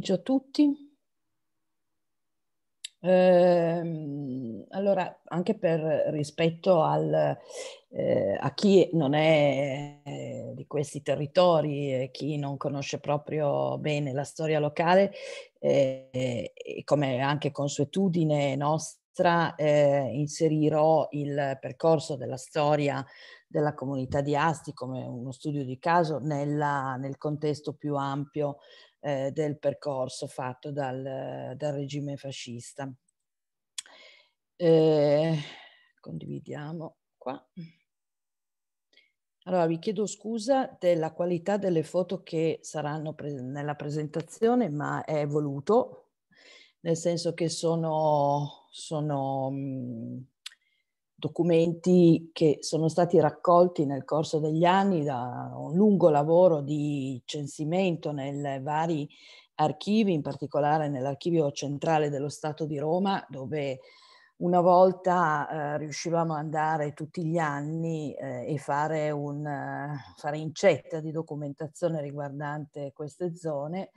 pomeriggio a tutti. Eh, allora, anche per rispetto al, eh, a chi non è eh, di questi territori e chi non conosce proprio bene la storia locale, eh, come anche consuetudine nostra, eh, inserirò il percorso della storia della comunità di Asti come uno studio di caso nella, nel contesto più ampio eh, del percorso fatto dal, dal regime fascista. Eh, condividiamo qua. Allora vi chiedo scusa della qualità delle foto che saranno pre nella presentazione, ma è voluto, nel senso che sono, sono mh, documenti che sono stati raccolti nel corso degli anni da un lungo lavoro di censimento nei vari archivi, in particolare nell'archivio centrale dello Stato di Roma, dove una volta eh, riuscivamo ad andare tutti gli anni eh, e fare, un, uh, fare incetta di documentazione riguardante queste zone.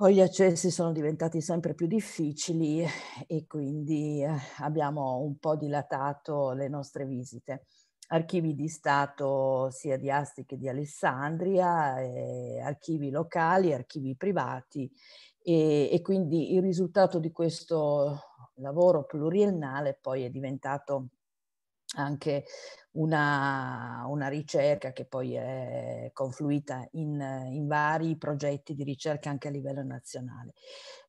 Poi gli accessi sono diventati sempre più difficili e quindi eh, abbiamo un po' dilatato le nostre visite. Archivi di Stato sia di Asti che di Alessandria, eh, archivi locali, archivi privati e, e quindi il risultato di questo lavoro pluriennale poi è diventato anche una, una, ricerca che poi è confluita in, in, vari progetti di ricerca anche a livello nazionale.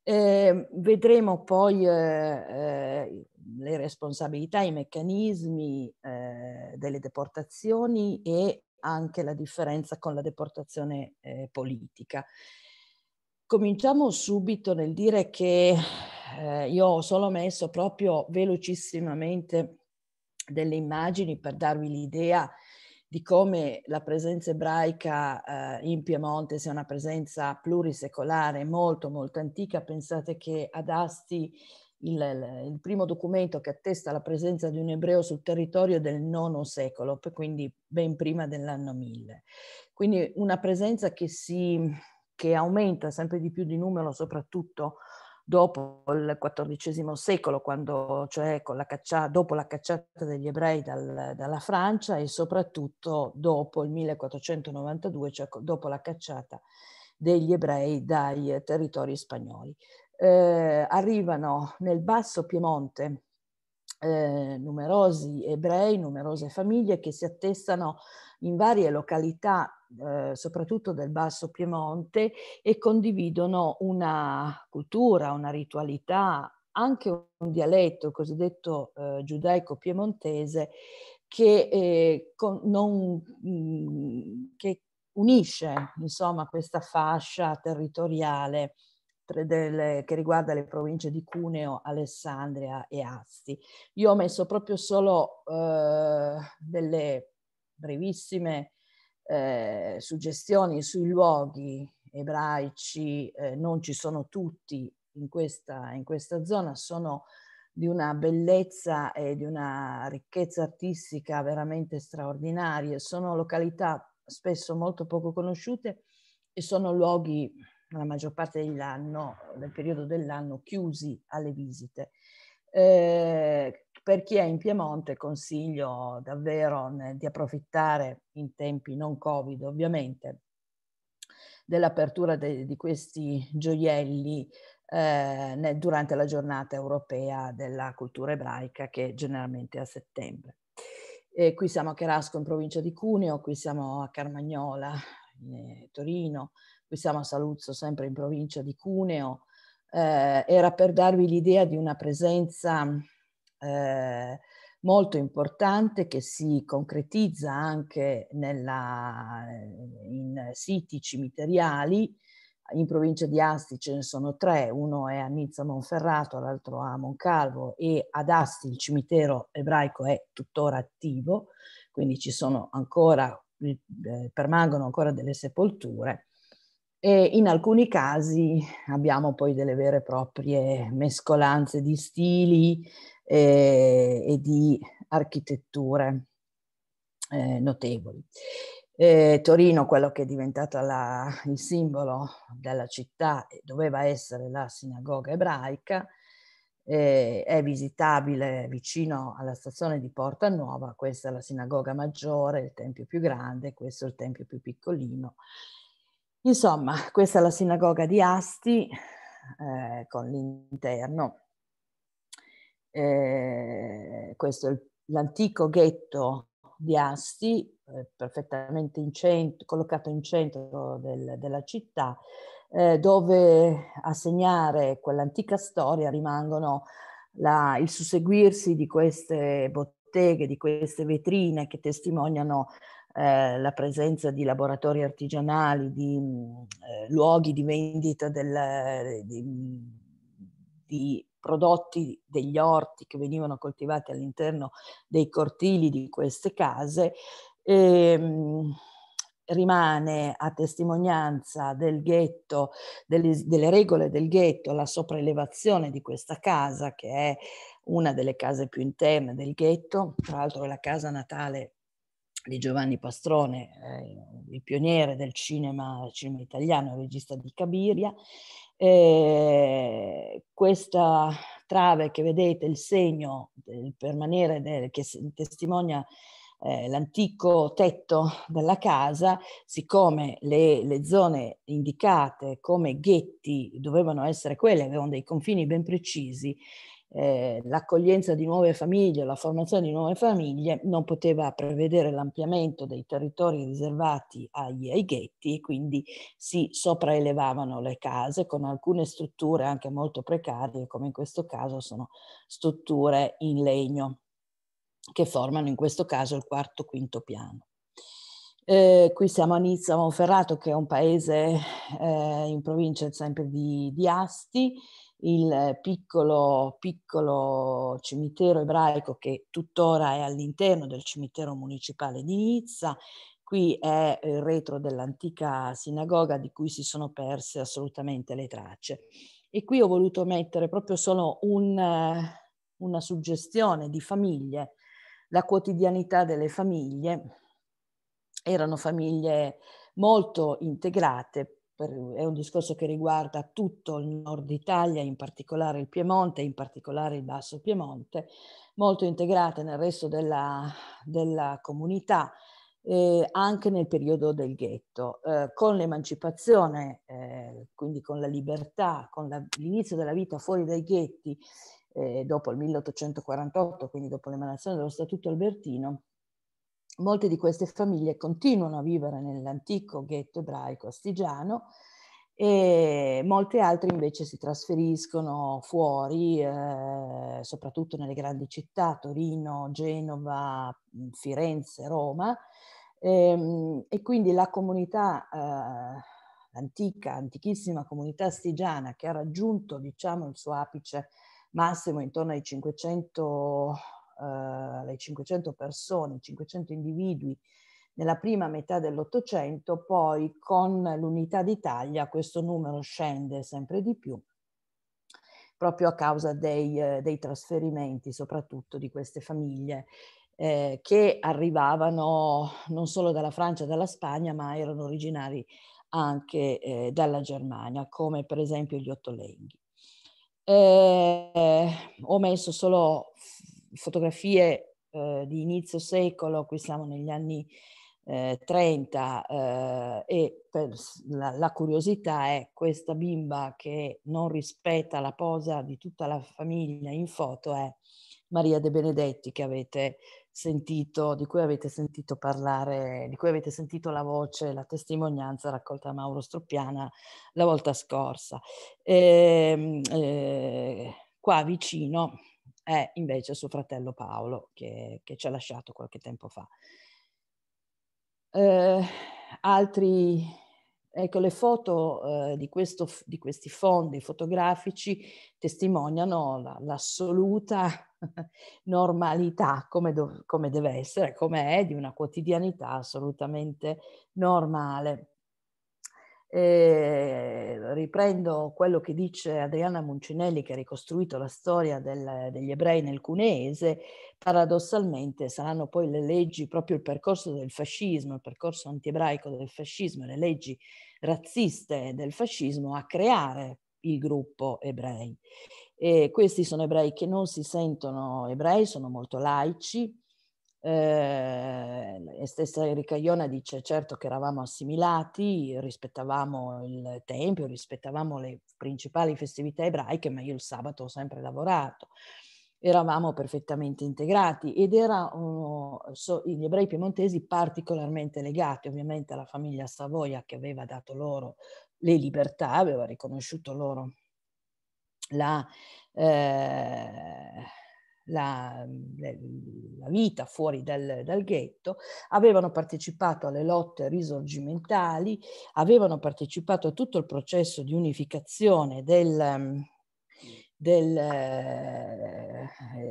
Eh, vedremo poi eh, eh, le responsabilità, i meccanismi eh, delle deportazioni e anche la differenza con la deportazione eh, politica. Cominciamo subito nel dire che eh, io ho solo messo proprio velocissimamente delle immagini per darvi l'idea di come la presenza ebraica eh, in Piemonte sia una presenza plurisecolare molto molto antica. Pensate che ad Asti il, il, primo documento che attesta la presenza di un ebreo sul territorio è del IX secolo, quindi ben prima dell'anno 1000. Quindi una presenza che, si, che aumenta sempre di più di numero, soprattutto dopo il XIV secolo, quando, cioè la caccia, dopo la cacciata degli ebrei dal, dalla Francia e soprattutto dopo il 1492, cioè dopo la cacciata degli ebrei dai territori spagnoli. Eh, arrivano nel basso Piemonte, eh, numerosi ebrei, numerose famiglie che si attestano in varie località, eh, soprattutto del Basso Piemonte, e condividono una cultura, una ritualità, anche un dialetto cosiddetto eh, giudaico piemontese che, eh, con, non, mh, mm, che unisce insomma, questa fascia territoriale del, che riguarda le province di Cuneo, Alessandria e Asti. Io ho messo proprio solo eh, delle brevissime eh, suggestioni sui luoghi ebraici, eh, non ci sono tutti in questa, in questa zona, sono di una bellezza e di una ricchezza artistica veramente straordinarie. Sono località spesso molto poco conosciute e sono luoghi la maggior parte dell'anno, del periodo dell'anno, chiusi alle visite. Eh, per chi è in Piemonte consiglio davvero ne, di approfittare in tempi non Covid ovviamente dell'apertura de, di questi gioielli eh, nel, durante la giornata europea della cultura ebraica che è generalmente è a settembre. E qui siamo a Cherasco in provincia di Cuneo, qui siamo a Carmagnola, eh, Torino, qui siamo a Saluzzo, sempre in provincia di Cuneo, eh, era per darvi l'idea di una presenza eh, molto importante che si concretizza anche nella, eh, in siti cimiteriali. In provincia di Asti ce ne sono tre, uno è a Nizza Monferrato, l'altro a Moncalvo e ad Asti il cimitero ebraico è tuttora attivo, quindi ci sono ancora, eh, permangono ancora delle sepolture e in alcuni casi abbiamo poi delle vere e proprie mescolanze di stili eh, e di architetture eh, notevoli. Eh, Torino, quello che è diventato la, il simbolo della città doveva essere la sinagoga ebraica, eh, è visitabile vicino alla stazione di Porta Nuova, questa è la sinagoga maggiore, il tempio più grande, questo è il tempio più piccolino Insomma, questa è la sinagoga di Asti eh, con l'interno. Eh, questo è l'antico ghetto di Asti, eh, perfettamente in centro, collocato in centro del, della città, eh, dove a segnare quell'antica storia rimangono la, il susseguirsi di queste botteghe, di queste vetrine che testimoniano eh, la presenza di laboratori artigianali, di eh, luoghi di vendita del, di, di prodotti degli orti che venivano coltivati all'interno dei cortili di queste case, ehm, rimane a testimonianza del ghetto, delle, delle regole del ghetto, la sopraelevazione di questa casa che è una delle case più interne del ghetto, tra l'altro è la casa natale di Giovanni Pastrone, eh, il pioniere del cinema, cinema italiano, regista di Cabiria. Eh, questa trave che vedete, il segno del permanere del, che testimonia eh, l'antico tetto della casa, siccome le, le, zone indicate come ghetti dovevano essere quelle, avevano dei confini ben precisi, eh, l'accoglienza di nuove famiglie, la formazione di nuove famiglie, non poteva prevedere l'ampliamento dei territori riservati agli, ai ghetti e quindi si sopraelevavano le case con alcune strutture anche molto precarie, come in questo caso sono strutture in legno che formano in questo caso il quarto quinto piano. Eh, qui siamo a Nizza Monferrato, che è un paese eh, in provincia sempre di, di Asti, il piccolo, piccolo cimitero ebraico che tuttora è all'interno del cimitero municipale di Nizza, Qui è eh, il retro dell'antica sinagoga di cui si sono perse assolutamente le tracce. E qui ho voluto mettere proprio solo un, eh, una suggestione di famiglie, la quotidianità delle famiglie. Erano famiglie molto integrate, per, è un discorso che riguarda tutto il nord Italia, in particolare il Piemonte, in particolare il Basso Piemonte, molto integrate nel resto della, della comunità, eh, anche nel periodo del ghetto. Eh, con l'emancipazione, eh, quindi con la libertà, con la, l'inizio della vita fuori dai ghetti, eh, dopo il 1848, quindi dopo l'emanazione dello Statuto Albertino, Molte di queste famiglie continuano a vivere nell'antico ghetto ebraico astigiano e molte altre invece si trasferiscono fuori, eh, soprattutto nelle grandi città, Torino, Genova, mm, Firenze, Roma, ehm, e quindi la comunità, eh, l'antica, antichissima comunità astigiana che ha raggiunto diciamo, il suo apice massimo intorno ai 500 eh, le 500 persone, 500 individui nella prima metà dell'Ottocento, poi con l'unità d'Italia questo numero scende sempre di più, proprio a causa dei, eh, dei trasferimenti, soprattutto di queste famiglie eh, che arrivavano non solo dalla Francia e dalla Spagna, ma erano originari anche eh, dalla Germania, come per esempio gli Ottolenghi. Eh, ho messo solo fotografie eh, di inizio secolo, qui siamo negli anni eh, 30 eh, e la, la, curiosità è questa bimba che non rispetta la posa di tutta la famiglia in foto è Maria De Benedetti che avete sentito, di cui avete sentito parlare, di cui avete sentito la voce, la testimonianza raccolta da Mauro Struppiana la volta scorsa. E, ehm, eh, qua vicino è invece suo fratello Paolo che, che ci ha lasciato qualche tempo fa. Eh, altri, ecco, le foto eh, di, questo, di, questi fondi fotografici testimoniano l'assoluta normalità, come, do, come deve essere, come è, di una quotidianità assolutamente normale. E ehm, riprendo quello che dice Adriana Muncinelli che ha ricostruito la storia del, degli ebrei nel cuneese, paradossalmente saranno poi le leggi, proprio il percorso del fascismo, il percorso antiebraico del fascismo, le leggi razziste del fascismo a creare il gruppo ebrei. E questi sono ebrei che non si sentono ebrei, sono molto laici, eh, la stessa Erika Iona dice certo che eravamo assimilati, rispettavamo il tempio, rispettavamo le principali festività ebraiche, ma io il sabato ho sempre lavorato. Eravamo perfettamente integrati ed erano so, gli ebrei piemontesi particolarmente legati ovviamente alla famiglia Savoia che aveva dato loro le libertà, aveva riconosciuto loro la... Eh, la, la vita fuori dal, dal, ghetto, avevano partecipato alle lotte risorgimentali, avevano partecipato a tutto il processo di unificazione del, mm, del, eh,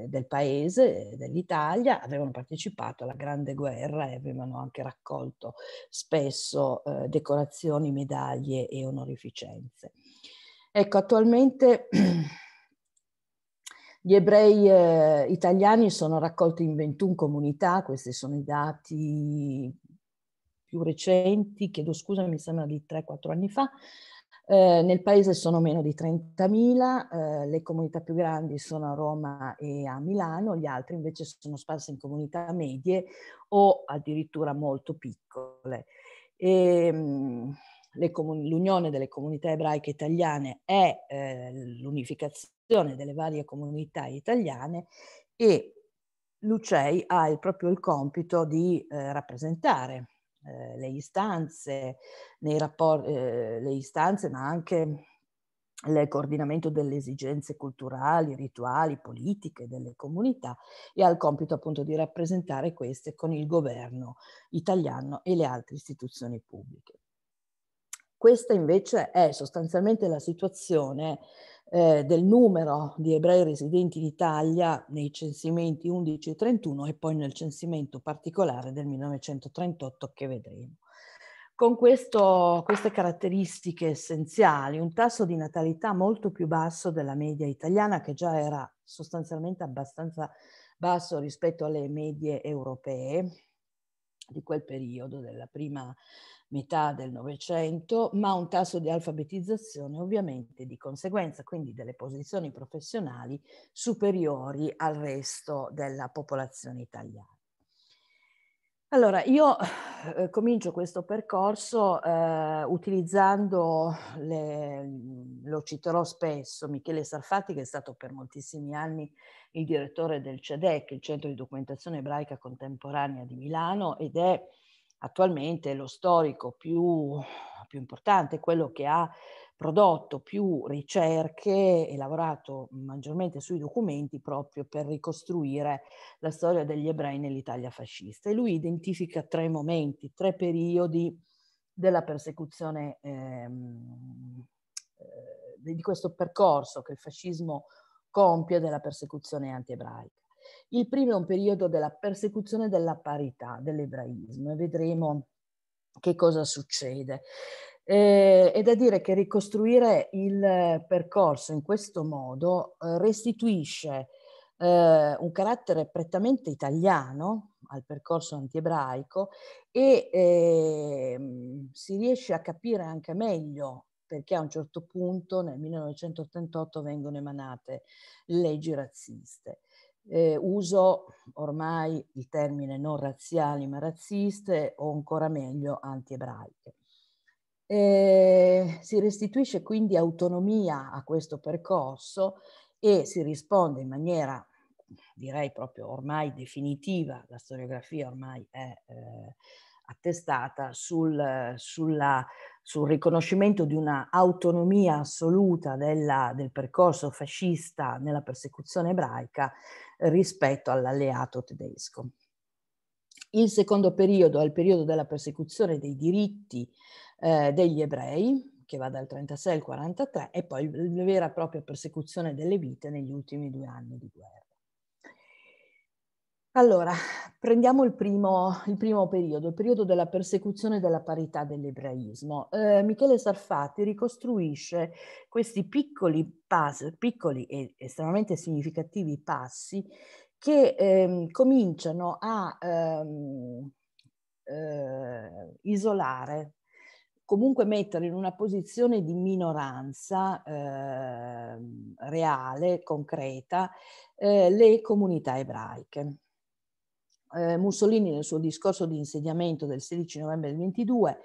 del paese, dell'Italia, avevano partecipato alla Grande Guerra e avevano anche raccolto spesso eh, decorazioni, medaglie e onorificenze. Ecco, attualmente Gli ebrei eh, italiani sono raccolti in 21 comunità, questi sono i dati più recenti, chiedo scusa, mi sembra di 3-4 anni fa. Eh, nel paese sono meno di 30.000, eh, le comunità più grandi sono a Roma e a Milano, gli altri invece sono sparsi in comunità medie o addirittura molto piccole. Ehm, e, mh, l'Unione delle Comunità Ebraiche Italiane è eh, l'unificazione delle varie comunità italiane e l'UCEI ha il, proprio il compito di eh, rappresentare eh, le istanze, nei rapporti, eh, le istanze ma anche il coordinamento delle esigenze culturali, rituali, politiche delle comunità e ha il compito appunto di rappresentare queste con il governo italiano e le altre istituzioni pubbliche. Questa invece è sostanzialmente la situazione eh, del numero di ebrei residenti in Italia nei censimenti 11 e 31 e poi nel censimento particolare del 1938 che vedremo. Con questo, queste caratteristiche essenziali, un tasso di natalità molto più basso della media italiana che già era sostanzialmente abbastanza basso rispetto alle medie europee, di quel periodo, della prima metà del Novecento, ma un tasso di alfabetizzazione ovviamente di conseguenza, quindi delle posizioni professionali superiori al resto della popolazione italiana. Allora, io eh, comincio questo percorso eh, utilizzando, le, mm, lo citerò spesso, Michele Sarfatti, che è stato per moltissimi anni il direttore del CEDEC, il Centro di Documentazione Ebraica Contemporanea di Milano, ed è attualmente lo storico più, più importante, quello che ha prodotto più ricerche e lavorato maggiormente sui documenti proprio per ricostruire la storia degli ebrei nell'Italia fascista. E lui identifica tre momenti, tre periodi della persecuzione, ehm, eh, di questo percorso che il fascismo compie della persecuzione antiebraica. Il primo è un periodo della persecuzione della parità dell'ebraismo e vedremo che cosa succede. Eh, è da dire che ricostruire il eh, percorso in questo modo eh, restituisce eh, un carattere prettamente italiano al percorso antiebraico e ehm, si riesce a capire anche meglio perché a un certo punto nel 1988 vengono emanate leggi razziste. Eh, uso ormai il termine non razziali ma razziste o ancora meglio antiebraiche. Eh, si restituisce quindi autonomia a questo percorso e si risponde in maniera direi proprio ormai definitiva, la storiografia ormai è eh, attestata sul, sulla, sul, riconoscimento di una autonomia assoluta della, del percorso fascista nella persecuzione ebraica rispetto all'alleato tedesco. Il secondo periodo è il periodo della persecuzione dei diritti eh, degli ebrei, che va dal 36 al 43, e poi la vera e propria persecuzione delle vite negli ultimi due anni di guerra. Allora, prendiamo il primo, il primo, periodo, il periodo della persecuzione della parità dell'ebraismo. Eh, Michele Sarfatti ricostruisce questi piccoli, passi, piccoli e estremamente significativi passi che ehm, cominciano a ehm, eh, isolare comunque mettere in una posizione di minoranza eh, reale, concreta, eh, le comunità ebraiche. Eh, Mussolini nel suo discorso di insegnamento del 16 novembre del 22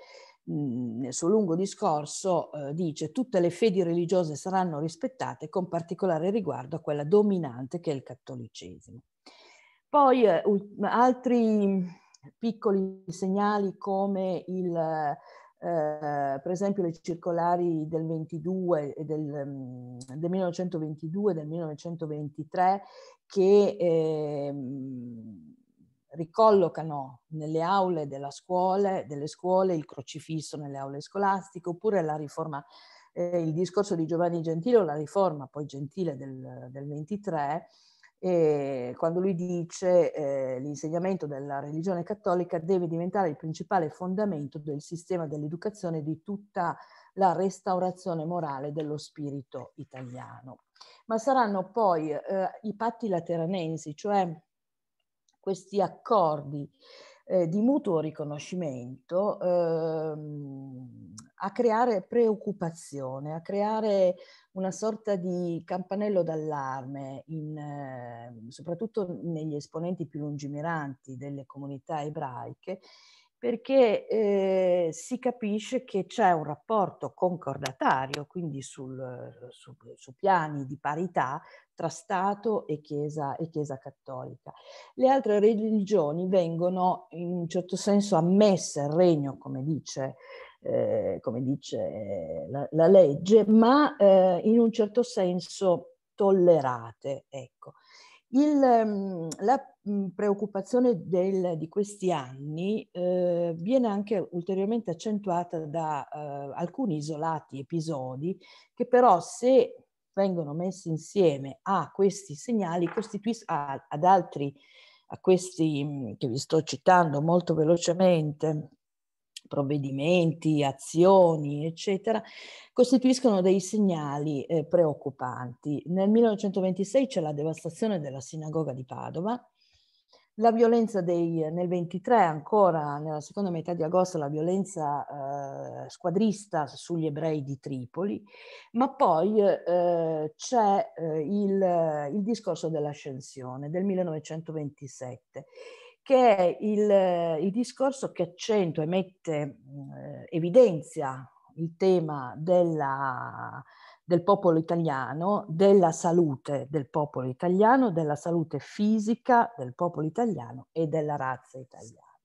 nel suo lungo discorso eh, dice tutte le fedi religiose saranno rispettate con particolare riguardo a quella dominante che è il cattolicesimo. Poi eh, altri piccoli segnali come il, eh, per esempio le circolari del 22 e del, mm, del 1922 e del 1923 che eh, ricollocano nelle aule scuole, delle scuole il crocifisso nelle aule scolastiche oppure la riforma eh, il discorso di Giovanni Gentile o la riforma poi Gentile del, del 23 e quando lui dice eh, l'insegnamento della religione cattolica deve diventare il principale fondamento del sistema dell'educazione di tutta la restaurazione morale dello spirito italiano. Ma saranno poi eh, i patti lateranensi, cioè questi accordi eh, di mutuo riconoscimento ehm, a creare preoccupazione, a creare una sorta di campanello d'allarme, in, eh, soprattutto negli esponenti più lungimiranti delle comunità ebraiche, perché eh, si capisce che c'è un rapporto concordatario, quindi sul, su, su, piani di parità, tra Stato e chiesa, e chiesa, cattolica. Le altre religioni vengono in un certo senso ammesse al regno, come dice eh, come dice eh, la, la legge, ma eh, in un certo senso tollerate. Ecco. Il, ehm, la mm, preoccupazione del, di questi anni eh, viene anche ulteriormente accentuata da eh, alcuni isolati episodi che però se vengono messi insieme a questi segnali costituiscono ad altri a questi mm, che vi sto citando molto velocemente provvedimenti, azioni, eccetera, costituiscono dei segnali eh, preoccupanti. Nel 1926 c'è la devastazione della sinagoga di Padova, la violenza dei, nel 23 ancora, nella seconda metà di agosto, la violenza eh, squadrista sugli ebrei di Tripoli, ma poi eh, c'è eh, il, il discorso dell'ascensione del 1927 che è il, il discorso che accento e mette, eh, evidenzia il tema della, del popolo italiano, della salute del popolo italiano, della salute fisica del popolo italiano e della razza italiana.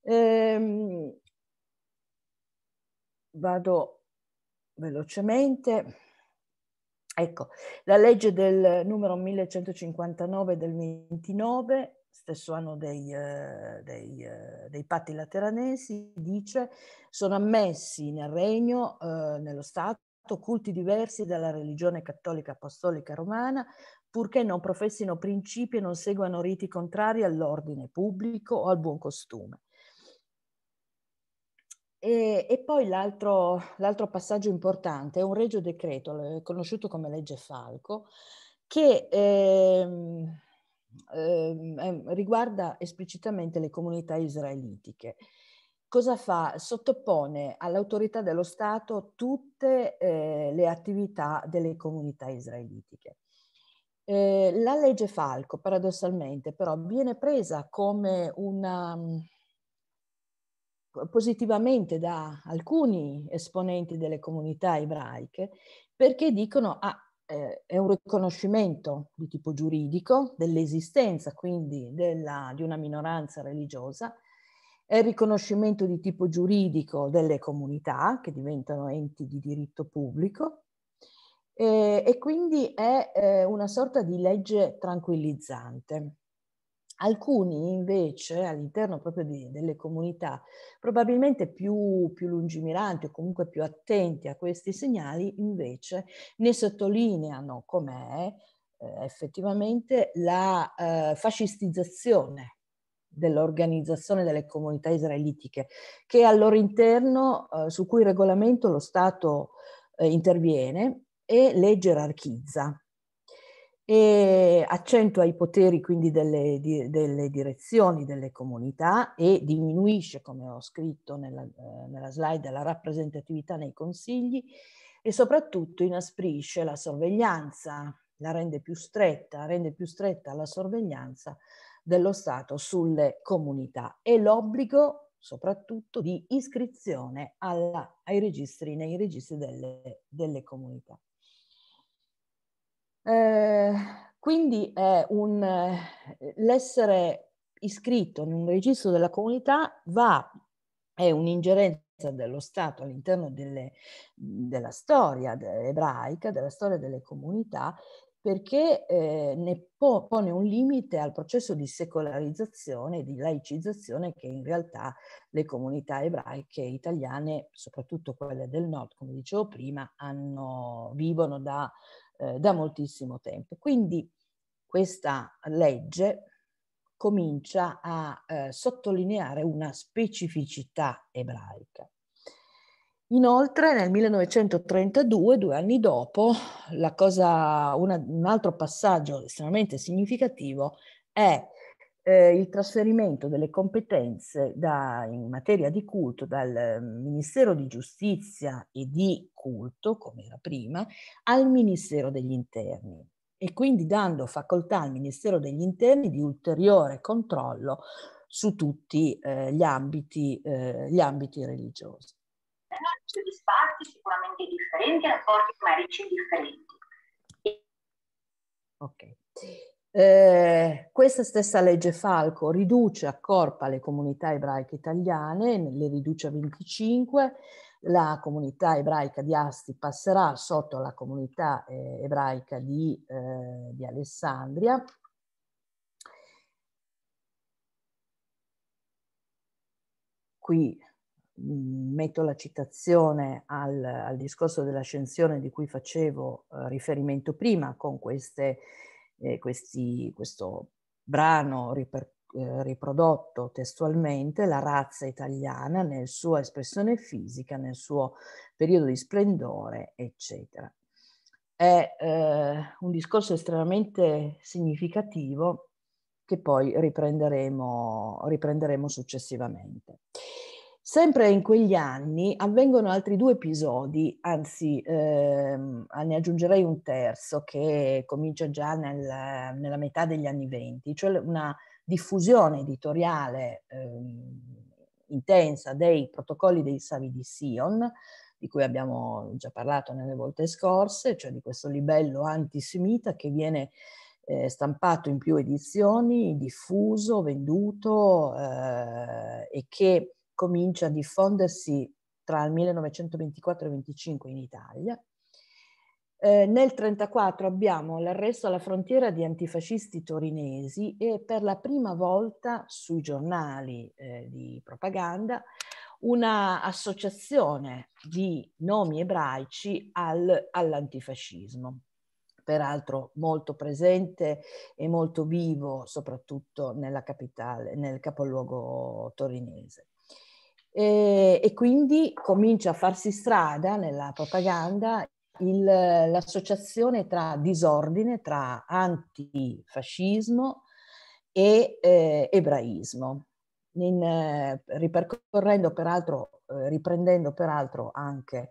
Ehm, vado velocemente. Ecco, la legge del numero 1159 del 29 stesso anno dei, eh, dei, eh, dei, patti lateranensi, dice sono ammessi nel regno, eh, nello Stato, culti diversi dalla religione cattolica apostolica romana, purché non professino principi e non seguano riti contrari all'ordine pubblico o al buon costume. E, e poi l'altro, passaggio importante è un regio decreto, conosciuto come legge Falco, che... Ehm, Ehm, ehm, riguarda esplicitamente le comunità israelitiche. Cosa fa? Sottopone all'autorità dello Stato tutte eh, le attività delle comunità israelitiche. Eh, la legge Falco, paradossalmente, però, viene presa come una, mm, positivamente da alcuni esponenti delle comunità ebraiche perché dicono ah, eh, è un riconoscimento di tipo giuridico dell'esistenza quindi della, di una minoranza religiosa, è il riconoscimento di tipo giuridico delle comunità che diventano enti di diritto pubblico eh, e quindi è eh, una sorta di legge tranquillizzante. Alcuni invece all'interno proprio di, delle comunità, probabilmente più, più, lungimiranti o comunque più attenti a questi segnali, invece ne sottolineano com'è eh, effettivamente la eh, fascistizzazione dell'organizzazione delle comunità israelitiche, che al loro interno, eh, su cui regolamento lo Stato eh, interviene e le gerarchizza e accentua i poteri quindi delle, di, delle, direzioni delle comunità e diminuisce, come ho scritto nella, nella slide, la rappresentatività nei consigli e soprattutto inasprisce la sorveglianza, la rende più stretta, rende più stretta la sorveglianza dello Stato sulle comunità e l'obbligo soprattutto di iscrizione alla, ai registri, nei registri delle, delle comunità. Eh, quindi è un, eh, l'essere iscritto in un registro della comunità va, è un'ingerenza dello Stato all'interno delle, della storia ebraica, della storia delle comunità, perché eh, ne po- pone un limite al processo di secolarizzazione di laicizzazione che in realtà le comunità ebraiche italiane, soprattutto quelle del nord, come dicevo prima, hanno, vivono da eh, da moltissimo tempo. Quindi questa legge comincia a eh, sottolineare una specificità ebraica. Inoltre nel 1932, due anni dopo, cosa, una, un altro passaggio estremamente significativo è eh, il trasferimento delle competenze da, in materia di culto dal ehm, Ministero di Giustizia e di culto, come era prima, al Ministero degli Interni e quindi dando facoltà al Ministero degli Interni di ulteriore controllo su tutti eh, gli, ambiti, eh, gli ambiti religiosi. Eh, sono spazi sicuramente differenti, rapporti numerici differenti. Ok. Eh, questa stessa legge Falco riduce, accorpa le comunità ebraiche italiane, le riduce a 25, la comunità ebraica di Asti passerà sotto la comunità eh, ebraica di, eh, di Alessandria. Qui mm, metto la citazione al, al discorso dell'ascensione di cui facevo eh, riferimento prima con queste eh, questi, questo brano riper, eh, riprodotto testualmente, la razza italiana nel sua espressione fisica, nel suo periodo di splendore, eccetera. È eh, un discorso estremamente significativo che poi riprenderemo, riprenderemo successivamente. Sempre in quegli anni avvengono altri due episodi, anzi ehm, ne aggiungerei un terzo che comincia già nel, nella metà degli anni venti, cioè una diffusione editoriale ehm, intensa dei protocolli dei Savi di Sion, di cui abbiamo già parlato nelle volte scorse, cioè di questo libello antisemita che viene eh, stampato in più edizioni, diffuso, venduto eh, e che comincia a diffondersi tra il 1924 e 1925 in Italia. Eh, nel 1934 abbiamo l'arresto alla frontiera di antifascisti torinesi e per la prima volta sui giornali eh, di propaganda una associazione di nomi ebraici al, all'antifascismo, peraltro molto presente e molto vivo soprattutto nella capitale, nel capoluogo torinese. E, eh, e quindi comincia a farsi strada nella propaganda il, l'associazione tra disordine, tra antifascismo e eh, ebraismo, in, eh, ripercorrendo peraltro, eh, riprendendo peraltro anche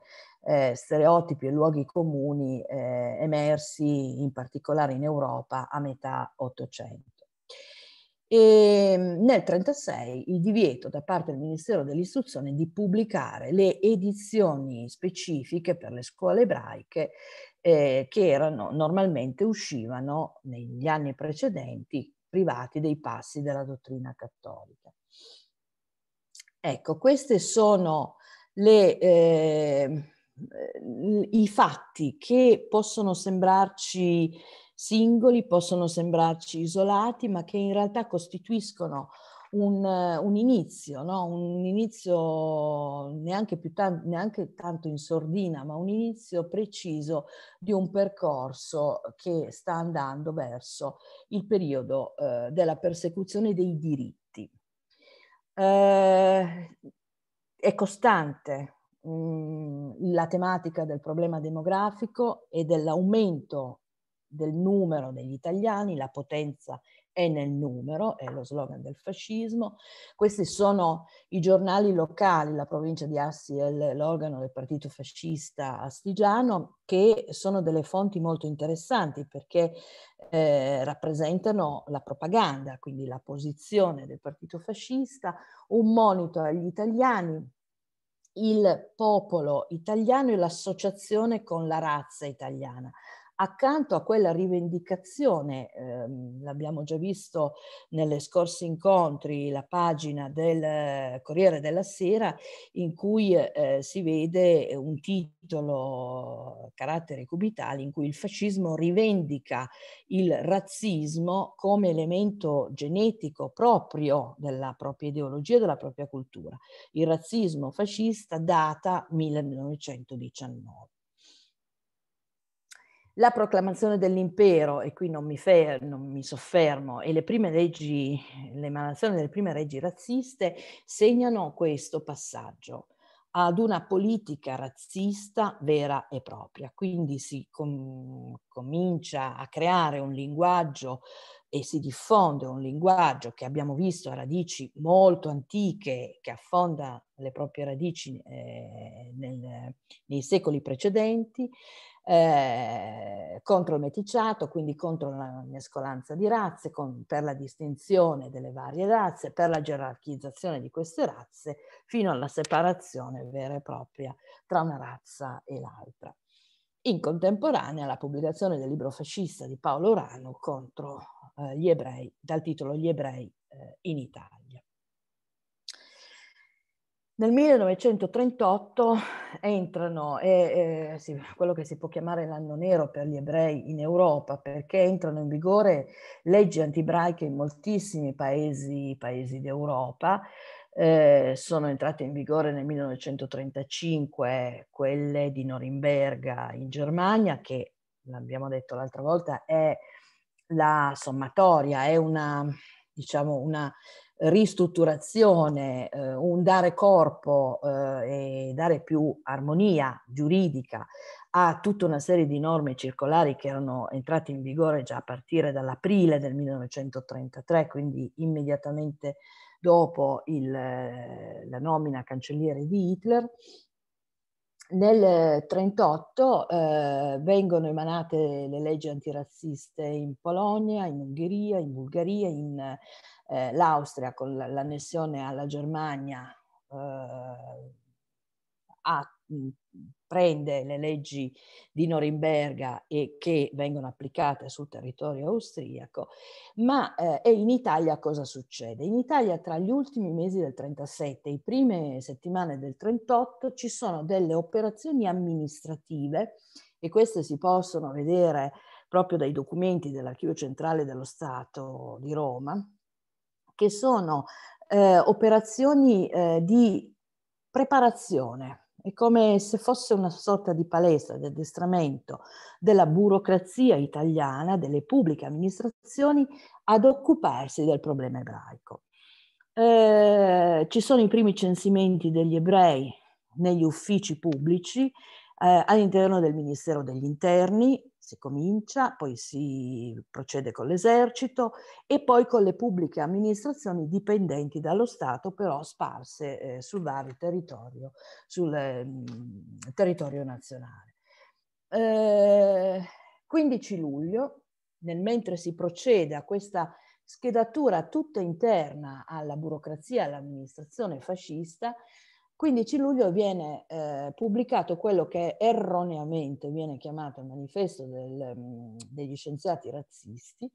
stereotipi e luoghi comuni emersi in particolare in Europa a metà Ottocento. E ehm, nel 1936 il divieto da parte del Ministero dell'Istruzione di pubblicare le edizioni specifiche per le scuole ebraiche eh, che erano, normalmente uscivano negli anni precedenti privati dei passi della dottrina cattolica. Ecco, questi sono le, eh, i fatti che possono sembrarci singoli, possono sembrarci isolati, ma che in realtà costituiscono un, un inizio, no? un inizio neanche, più tan- neanche tanto in sordina, ma un inizio preciso di un percorso che sta andando verso il periodo eh, della persecuzione dei diritti. Eh, è costante mm, la tematica del problema demografico e dell'aumento del numero degli italiani, la potenza è nel numero, è lo slogan del fascismo. Questi sono i giornali locali, la provincia di Assi è l'organo del partito fascista astigiano, che sono delle fonti molto interessanti perché eh, rappresentano la propaganda, quindi la posizione del partito fascista, un monito agli italiani, il popolo italiano e l'associazione con la razza italiana accanto a quella rivendicazione, ehm, l'abbiamo già visto nelle scorsi incontri, la pagina del eh, Corriere della Sera, in cui eh, si vede un titolo carattere caratteri cubitali in cui il fascismo rivendica il razzismo come elemento genetico proprio della propria ideologia della propria cultura. Il razzismo fascista data 1919 la proclamazione dell'impero, e qui non mi, fer- non mi soffermo, e le prime leggi, l'emanazione delle prime leggi razziste segnano questo passaggio ad una politica razzista vera e propria. Quindi si com- comincia a creare un linguaggio e si diffonde un linguaggio che abbiamo visto a radici molto antiche, che affonda le proprie radici eh, nel, nei secoli precedenti, eh, contro il meticciato, quindi contro la mescolanza di razze, con, per la distinzione delle varie razze, per la gerarchizzazione di queste razze, fino alla separazione vera e propria tra una razza e l'altra. In contemporanea la pubblicazione del libro fascista di Paolo Rano contro eh, gli ebrei, dal titolo Gli ebrei eh, in Italia. Nel 1938 entrano, e, e, sì, quello che si può chiamare l'anno nero per gli ebrei in Europa, perché entrano in vigore leggi antibraiche in moltissimi paesi, paesi d'Europa. Eh, sono entrate in vigore nel 1935 quelle di Norimberga in Germania, che l'abbiamo detto l'altra volta, è la sommatoria, è una, diciamo, una ristrutturazione, eh, un dare corpo eh, e dare più armonia giuridica a tutta una serie di norme circolari che erano entrate in vigore già a partire dall'aprile del 1933, quindi immediatamente dopo il, la nomina cancelliere di Hitler. Nel 1938 eh, vengono emanate le leggi antirazziste in Polonia, in Ungheria, in Bulgaria, in eh, l'Austria con l'annessione alla Germania eh, ha, prende le leggi di Norimberga e che vengono applicate sul territorio austriaco, ma eh, in Italia cosa succede? In Italia tra gli ultimi mesi del 37 e le prime settimane del 38 ci sono delle operazioni amministrative e queste si possono vedere proprio dai documenti dell'Archivio Centrale dello Stato di Roma, che sono eh, operazioni eh, di preparazione. È come se fosse una sorta di palestra di addestramento della burocrazia italiana, delle pubbliche amministrazioni ad occuparsi del problema ebraico. Eh, ci sono i primi censimenti degli ebrei negli uffici pubblici eh, all'interno del Ministero degli Interni, si comincia, poi si procede con l'esercito e poi con le pubbliche amministrazioni dipendenti dallo Stato, però sparse eh, sul vario territorio, sul eh, territorio nazionale. Eh, 15 luglio, nel mentre si procede a questa schedatura tutta interna alla burocrazia, all'amministrazione fascista, 15 luglio viene eh, pubblicato quello che erroneamente viene chiamato il manifesto del, mm, degli scienziati razzisti,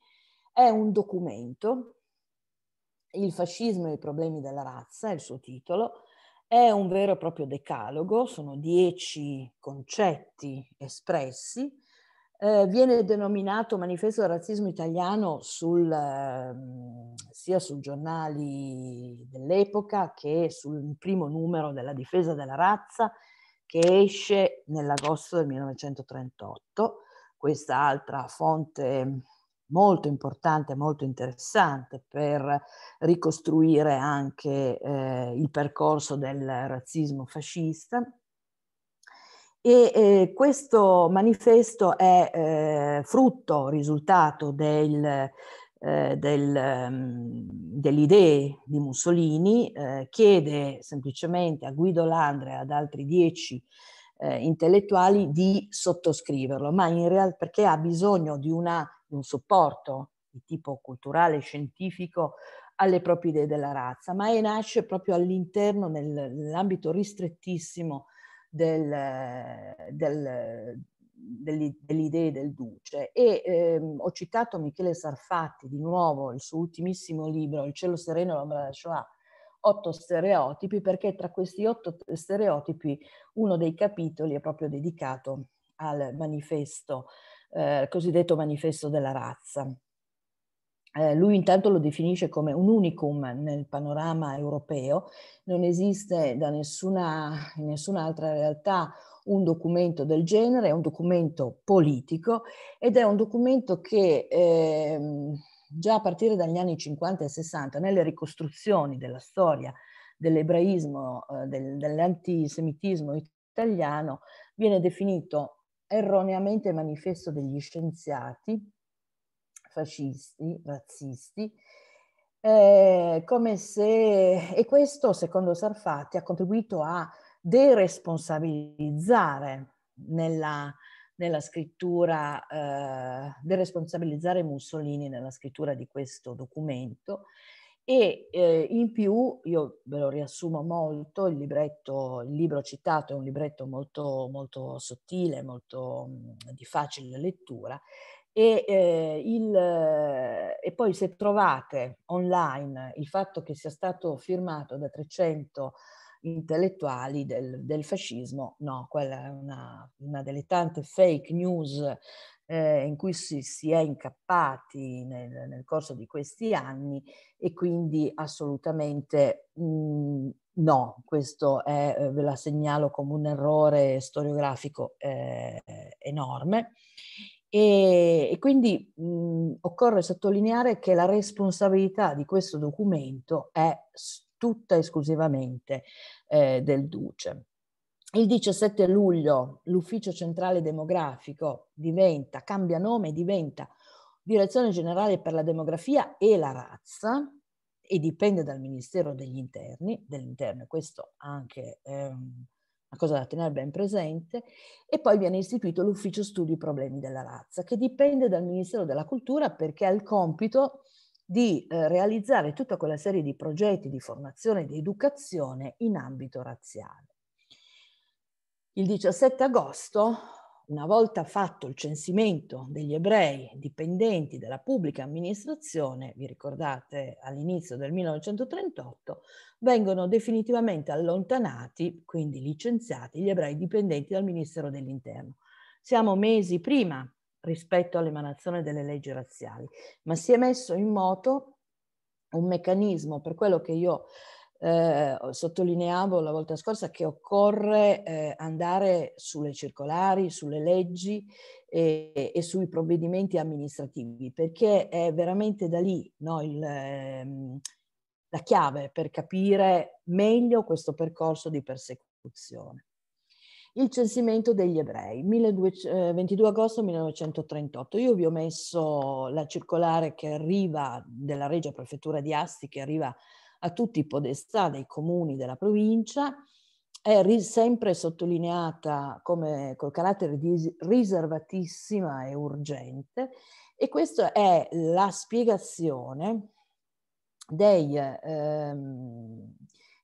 è un documento, Il fascismo e i problemi della razza, è il suo titolo, è un vero e proprio decalogo, sono dieci concetti espressi eh, viene denominato manifesto del razzismo italiano sul, eh, sia sui giornali dell'epoca che sul primo numero della difesa della razza che esce nell'agosto del 1938. Questa altra fonte molto importante, molto interessante per ricostruire anche eh, il percorso del razzismo fascista e eh, questo manifesto è eh, frutto, risultato del, eh, del, um, delle idee di Mussolini, eh, chiede semplicemente a Guido Landre e ad altri dieci eh, intellettuali di sottoscriverlo, ma in realtà perché ha bisogno di, una, di un supporto di tipo culturale, scientifico alle proprie idee della razza, ma nasce proprio all'interno, nell'ambito ristrettissimo del, eh, del, delle idee del Duce e ehm, ho citato Michele Sarfatti di nuovo il suo ultimissimo libro Il cielo sereno e l'ombra della Shoah otto stereotipi perché tra questi otto stereotipi uno dei capitoli è proprio dedicato al manifesto eh, cosiddetto manifesto della razza eh, lui intanto lo definisce come un unicum nel panorama europeo, non esiste da nessuna, in nessun'altra realtà un documento del genere, è un documento politico ed è un documento che eh, già a partire dagli anni 50 e 60 nelle ricostruzioni della storia dell'ebraismo, eh, del, dell'antisemitismo italiano viene definito erroneamente manifesto degli scienziati fascisti, razzisti, eh, se, e questo, secondo Sarfatti, ha contribuito a deresponsabilizzare nella, nella scrittura, eh, deresponsabilizzare Mussolini nella scrittura di questo documento e eh, in più, io ve lo riassumo molto, il, libretto, il libro citato è un libretto molto, molto sottile, molto mh, di facile lettura, e, eh, il, eh, e, poi se trovate online il fatto che sia stato firmato da 300 intellettuali del, del fascismo, no, quella è una, una delle tante fake news eh, in cui si, si è incappati nel, nel, corso di questi anni e quindi assolutamente mh, mm, no, questo è, eh, ve la segnalo come un errore storiografico eh, enorme. E, e quindi mh, mhmm, occorre sottolineare che la responsabilità di questo documento è tutta esclusivamente eh, del Duce. Il 17 luglio l'Ufficio Centrale Demografico diventa, cambia nome, diventa Direzione Generale per la Demografia e la Razza e dipende dal Ministero degli Interni, dell'Interno, questo anche ehm, cosa da tenere ben presente, e poi viene istituito l'ufficio studi problemi della razza, che dipende dal Ministero della Cultura perché ha il compito di eh, realizzare tutta quella serie di progetti di formazione e di educazione in ambito razziale. Il 17 agosto una volta fatto il censimento degli ebrei dipendenti della pubblica amministrazione, vi ricordate all'inizio del 1938, vengono definitivamente allontanati, quindi licenziati, gli ebrei dipendenti dal Ministero dell'Interno. Siamo mesi prima rispetto all'emanazione delle leggi razziali, ma si è messo in moto un meccanismo, per quello che io eh, sottolineavo la volta scorsa che occorre eh, andare sulle circolari, sulle leggi e, ehm, e, sui provvedimenti amministrativi, perché è veramente da lì no, il, ehm, la chiave per capire meglio questo percorso di persecuzione. Il censimento degli ebrei, 12, 22 ehm, agosto 1938. Io vi ho messo la circolare che arriva della Regia Prefettura di Asti, che arriva a tutti i podestà dei comuni della provincia, è sempre sottolineata come col carattere di riservatissima e urgente e questa è la spiegazione dei, ehm,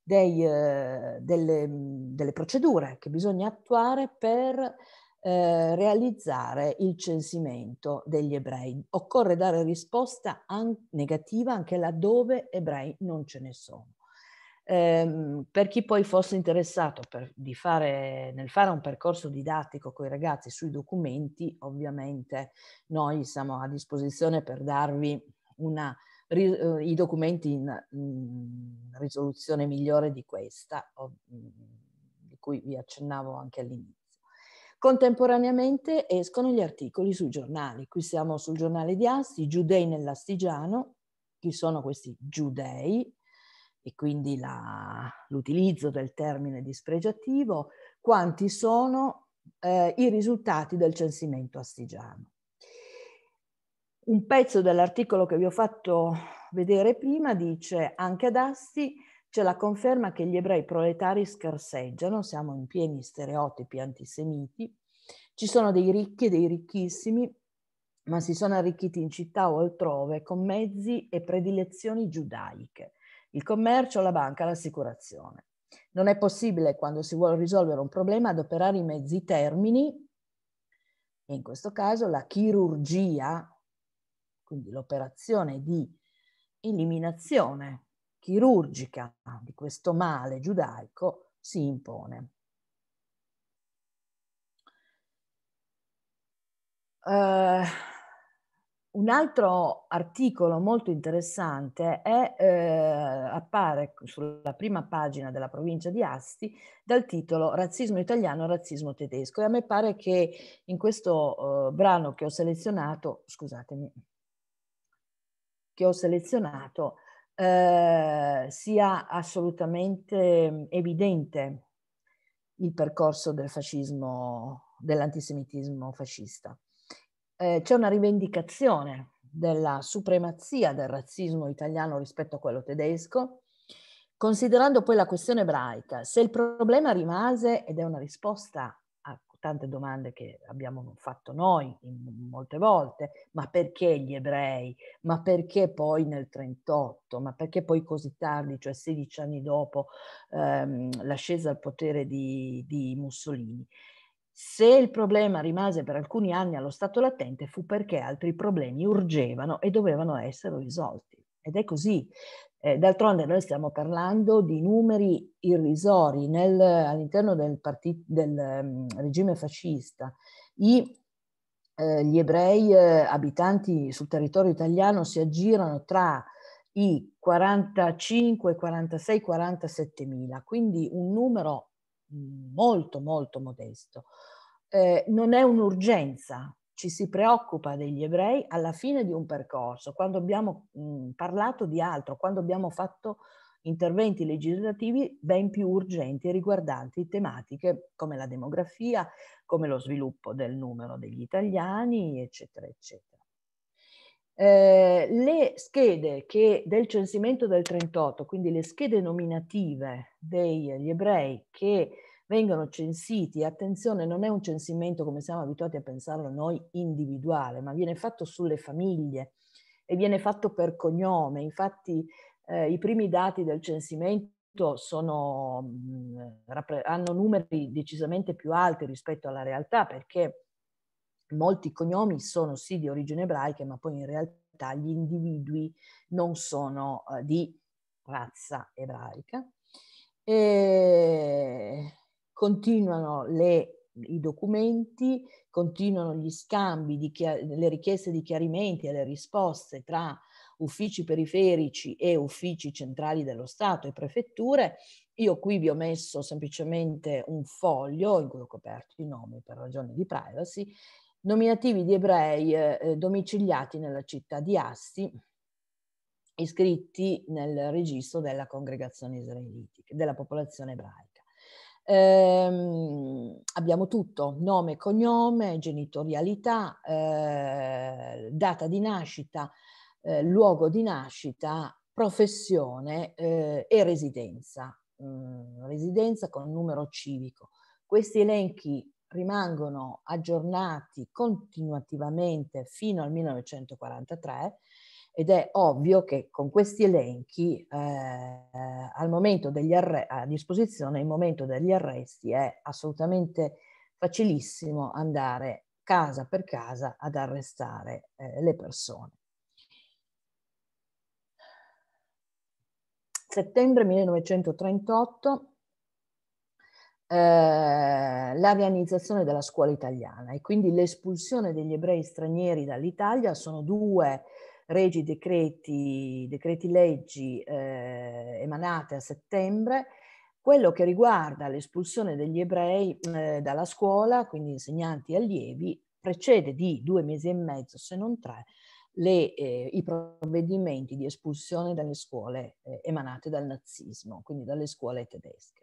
dei, eh, delle, delle, procedure che bisogna attuare per eh, realizzare il censimento degli ebrei. Occorre dare risposta an negativa anche laddove ebrei non ce ne sono. Eh, per chi poi fosse interessato per, fare, nel fare un percorso didattico con i ragazzi sui documenti, ovviamente noi siamo a disposizione per darvi una, eh, i documenti in, in, risoluzione migliore di questa, di cui vi accennavo anche all'inizio. Contemporaneamente escono gli articoli sui giornali. Qui siamo sul giornale di Asti, Giudei nell'Astigiano. Chi sono questi giudei? E quindi la, l'utilizzo del termine dispregiativo. Quanti sono eh, i risultati del censimento astigiano? Un pezzo dell'articolo che vi ho fatto vedere prima dice anche ad Asti c'è la conferma che gli ebrei proletari scarseggiano, siamo in pieni stereotipi antisemiti, ci sono dei ricchi e dei ricchissimi, ma si sono arricchiti in città o altrove con mezzi e predilezioni giudaiche, il commercio, la banca, l'assicurazione. Non è possibile quando si vuole risolvere un problema adoperare i mezzi termini, e in questo caso la chirurgia, quindi l'operazione di eliminazione chirurgica di questo male giudaico si impone. Uh, un altro articolo molto interessante è, eh, appare sulla prima pagina della provincia di Asti dal titolo Razzismo italiano, razzismo tedesco e a me pare che in questo eh, brano che ho selezionato, scusatemi, che ho selezionato eh, sia assolutamente mm, evidente il percorso del fascismo, dell'antisemitismo fascista. Eh, c'è una rivendicazione della supremazia del razzismo italiano rispetto a quello tedesco, considerando poi la questione ebraica. Se il problema rimase, ed è una risposta tante domande che abbiamo fatto noi in, molte volte, ma perché gli ebrei? Ma perché poi nel 38? Ma perché poi così tardi, cioè 16 anni dopo ehm, l'ascesa al potere di, di Mussolini? Se il problema rimase per alcuni anni allo stato latente fu perché altri problemi urgevano e dovevano essere risolti. Ed è così. Eh, d'altronde noi stiamo parlando di numeri irrisori nel, all'interno del, partit- del um, regime fascista. I, eh, gli ebrei eh, abitanti sul territorio italiano si aggirano tra i 45, 46, 47 mila, quindi un numero mm, molto molto modesto. Eh, non è un'urgenza ci si preoccupa degli ebrei alla fine di un percorso, quando abbiamo mh, mhmm, parlato di altro, quando abbiamo fatto interventi legislativi ben più urgenti e riguardanti tematiche come la demografia, come lo sviluppo del numero degli italiani, eccetera, eccetera. Eh, le schede che, del censimento del 38, quindi le schede nominative degli ebrei che vengono censiti. Attenzione, non è un censimento come siamo abituati a pensarlo noi individuale, ma viene fatto sulle famiglie e viene fatto per cognome. Infatti eh, i primi dati del censimento sono, mh, mm, hanno numeri decisamente più alti rispetto alla realtà perché molti cognomi sono sì di origine ebraica, ma poi in realtà gli individui non sono eh, di razza ebraica. E continuano le, i documenti, continuano gli scambi, di le richieste di chiarimenti e le risposte tra uffici periferici e uffici centrali dello Stato e prefetture. Io qui vi ho messo semplicemente un foglio in cui ho coperto i nomi per ragioni di privacy, nominativi di ebrei eh, eh domiciliati nella città di Asti, iscritti nel registro della congregazione israelita, della popolazione ebraica. Eh, abbiamo tutto, nome, cognome, genitorialità, eh, data di nascita, eh, luogo di nascita, professione eh, e residenza, mm, residenza con numero civico. Questi elenchi rimangono aggiornati continuativamente fino al 1943 ed è ovvio che con questi elenchi eh, arre- a disposizione al momento degli arresti è assolutamente facilissimo andare casa per casa ad arrestare eh, le persone. Settembre 1938 eh, la rianizzazione della scuola italiana e quindi l'espulsione degli ebrei stranieri dall'Italia sono due eh, regi decreti, decreti leggi eh, emanate a settembre, quello che riguarda l'espulsione degli ebrei eh, dalla scuola, quindi insegnanti e allievi, precede di due mesi e mezzo, se non tre, le, eh, i provvedimenti di espulsione dalle scuole eh, emanate dal nazismo, quindi dalle scuole tedesche.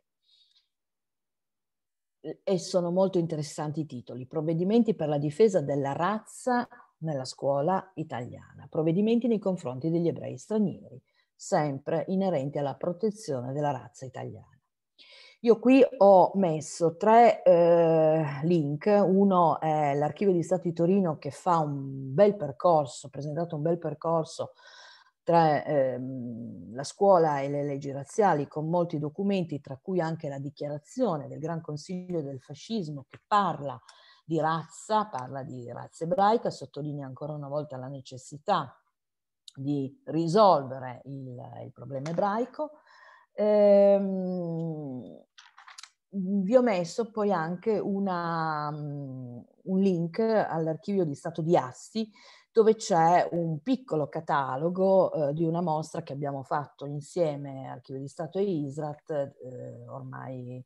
E sono molto interessanti i titoli. Provvedimenti per la difesa della razza nella scuola italiana, provvedimenti nei confronti degli ebrei stranieri, sempre inerenti alla protezione della razza italiana. Io qui ho messo tre eh, link, uno è l'archivio di Stato di Torino che fa un bel percorso, presentato un bel percorso tra eh, la scuola e le leggi razziali con molti documenti, tra cui anche la dichiarazione del Gran Consiglio del Fascismo che parla eh, di razza, parla di razza ebraica, sottolinea ancora una volta la necessità di risolvere il, il problema ebraico. Ehm, vi ho messo poi anche una, mm, un link all'archivio di Stato di Asti dove c'è un piccolo catalogo eh, di una mostra che abbiamo fatto insieme Archivio di Stato e ISRAT eh, ormai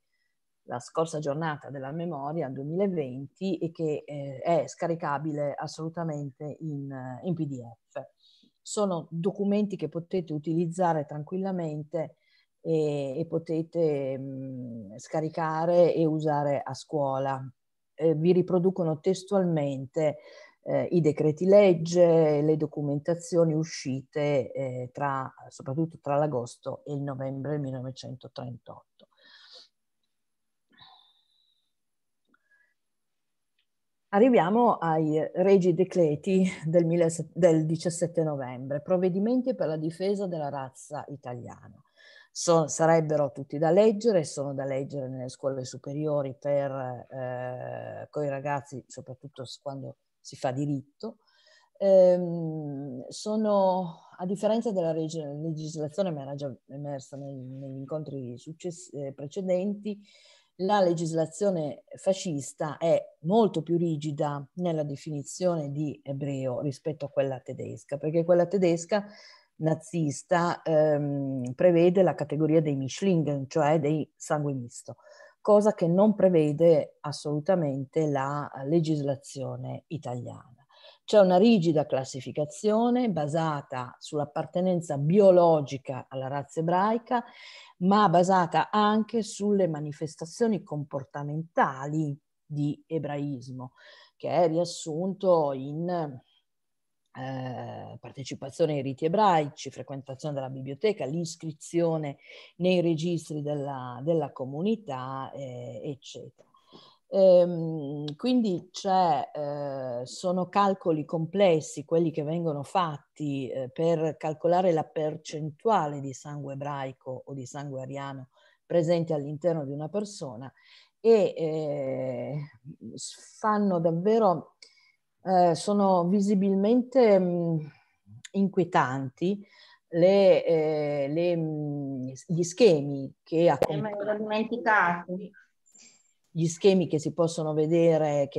la scorsa giornata della memoria 2020 e che eh, è scaricabile assolutamente in, eh, in, PDF. Sono documenti che potete utilizzare tranquillamente e, e potete mh, mm, scaricare e usare a scuola. Eh, vi riproducono testualmente eh, i decreti legge, le documentazioni uscite eh, tra, soprattutto tra l'agosto e il novembre 1938. Arriviamo ai Regi Decreti del, del 17 novembre, provvedimenti per la difesa della razza italiana. So, sarebbero tutti da leggere, sono da leggere nelle scuole superiori per eh, i ragazzi, soprattutto quando si fa diritto. Ehm, sono, a differenza della legislazione, ma era già emersa neg negli incontri eh, precedenti, la legislazione fascista è molto più rigida nella definizione di ebreo rispetto a quella tedesca, perché quella tedesca nazista ehm, prevede la categoria dei Mischlingen, cioè dei sangue misto, cosa che non prevede assolutamente la legislazione italiana. C'è una rigida classificazione basata sull'appartenenza biologica alla razza ebraica, ma basata anche sulle manifestazioni comportamentali di ebraismo, che è riassunto in eh, partecipazione ai riti ebraici, frequentazione della biblioteca, l'iscrizione nei registri della, della comunità, eh, eccetera. Ehm, quindi eh, sono calcoli complessi quelli che vengono fatti eh, per calcolare la percentuale di sangue ebraico o di sangue ariano presente all'interno di una persona e eh, fanno davvero, eh, sono visibilmente mh, mm, inquietanti le, eh, le, mm, gli schemi che eh, accompagnano gli schemi che si possono vedere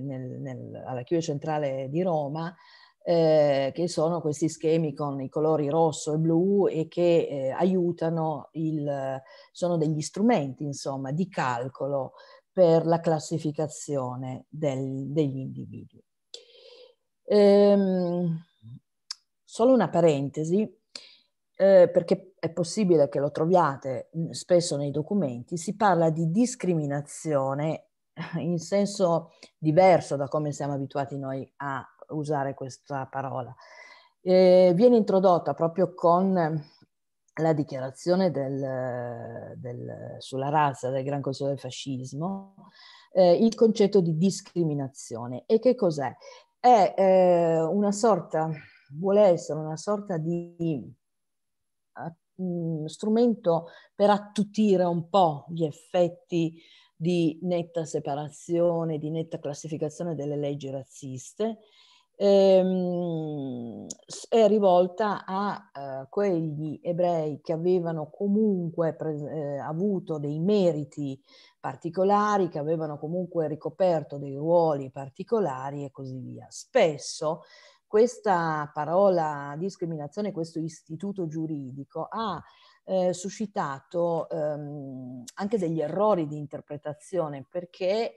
nel, nel, alla chiesa centrale di Roma, eh, che sono questi schemi con i colori rosso e blu e che eh, aiutano, il, sono degli strumenti insomma, di calcolo per la classificazione del, degli individui. Ehm, solo una parentesi, eh, perché è possibile che lo troviate mm, spesso nei documenti, si parla di discriminazione in senso diverso da come siamo abituati noi a usare questa parola. Eh, viene introdotta proprio con la dichiarazione del, del, sulla razza del Gran Consiglio del Fascismo, eh, il concetto di discriminazione. E che cos'è? È eh, una sorta, vuole essere una sorta di eh, mm, strumento per attutire un po' gli effetti di netta separazione, di netta classificazione delle leggi razziste, ehm, è rivolta a eh, quegli ebrei che avevano comunque eh, avuto dei meriti particolari, che avevano comunque ricoperto dei ruoli particolari e così via. Spesso questa parola discriminazione, questo istituto giuridico ha eh, suscitato ehm, anche degli errori di interpretazione perché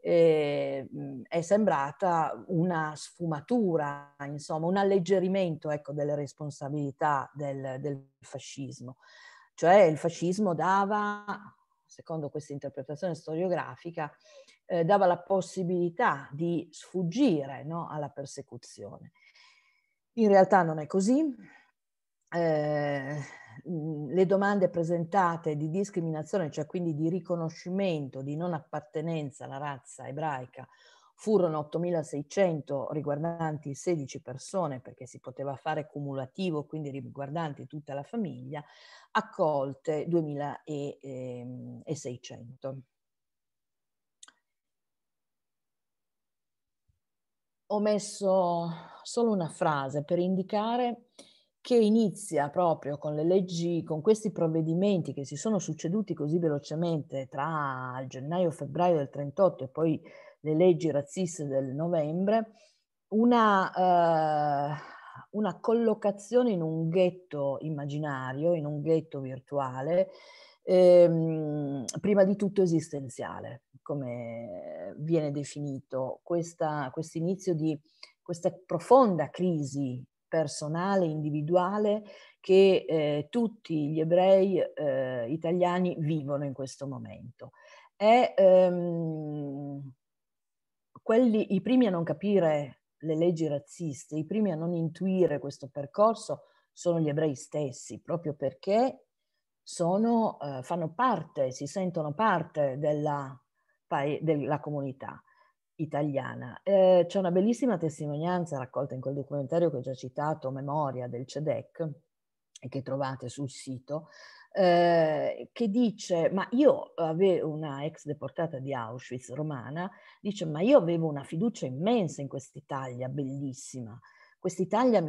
eh, è sembrata una sfumatura, insomma, un alleggerimento ecco, delle responsabilità del, del fascismo. Cioè il fascismo dava secondo questa interpretazione storiografica, eh, dava la possibilità di sfuggire no, alla persecuzione. In realtà non è così. Eh, le domande presentate di discriminazione, cioè quindi di riconoscimento di non appartenenza alla razza ebraica furono 8.600 riguardanti 16 persone, perché si poteva fare cumulativo, quindi riguardanti tutta la famiglia, accolte 2.600. Ehm, Ho messo solo una frase per indicare che inizia proprio con le leggi, con questi provvedimenti che si sono succeduti così velocemente tra gennaio e febbraio del 38 e poi le leggi razziste del novembre, una, eh, una collocazione in un ghetto immaginario, in un ghetto virtuale, ehm, prima di tutto esistenziale, come viene definito questo inizio di questa profonda crisi personale, individuale, che eh, tutti gli ebrei eh, italiani vivono in questo momento. È, ehm, quelli, i primi a non capire le leggi razziste, i primi a non intuire questo percorso sono gli ebrei stessi, proprio perché sono, eh, fanno parte, si sentono parte della, della comunità italiana. Eh, c'è una bellissima testimonianza raccolta in quel documentario che ho già citato, Memoria del CEDEC, e che trovate sul sito, eh, che dice, ma io avevo una ex deportata di Auschwitz romana, dice, ma io avevo una fiducia immensa in quest'Italia, bellissima. Quest'Italia,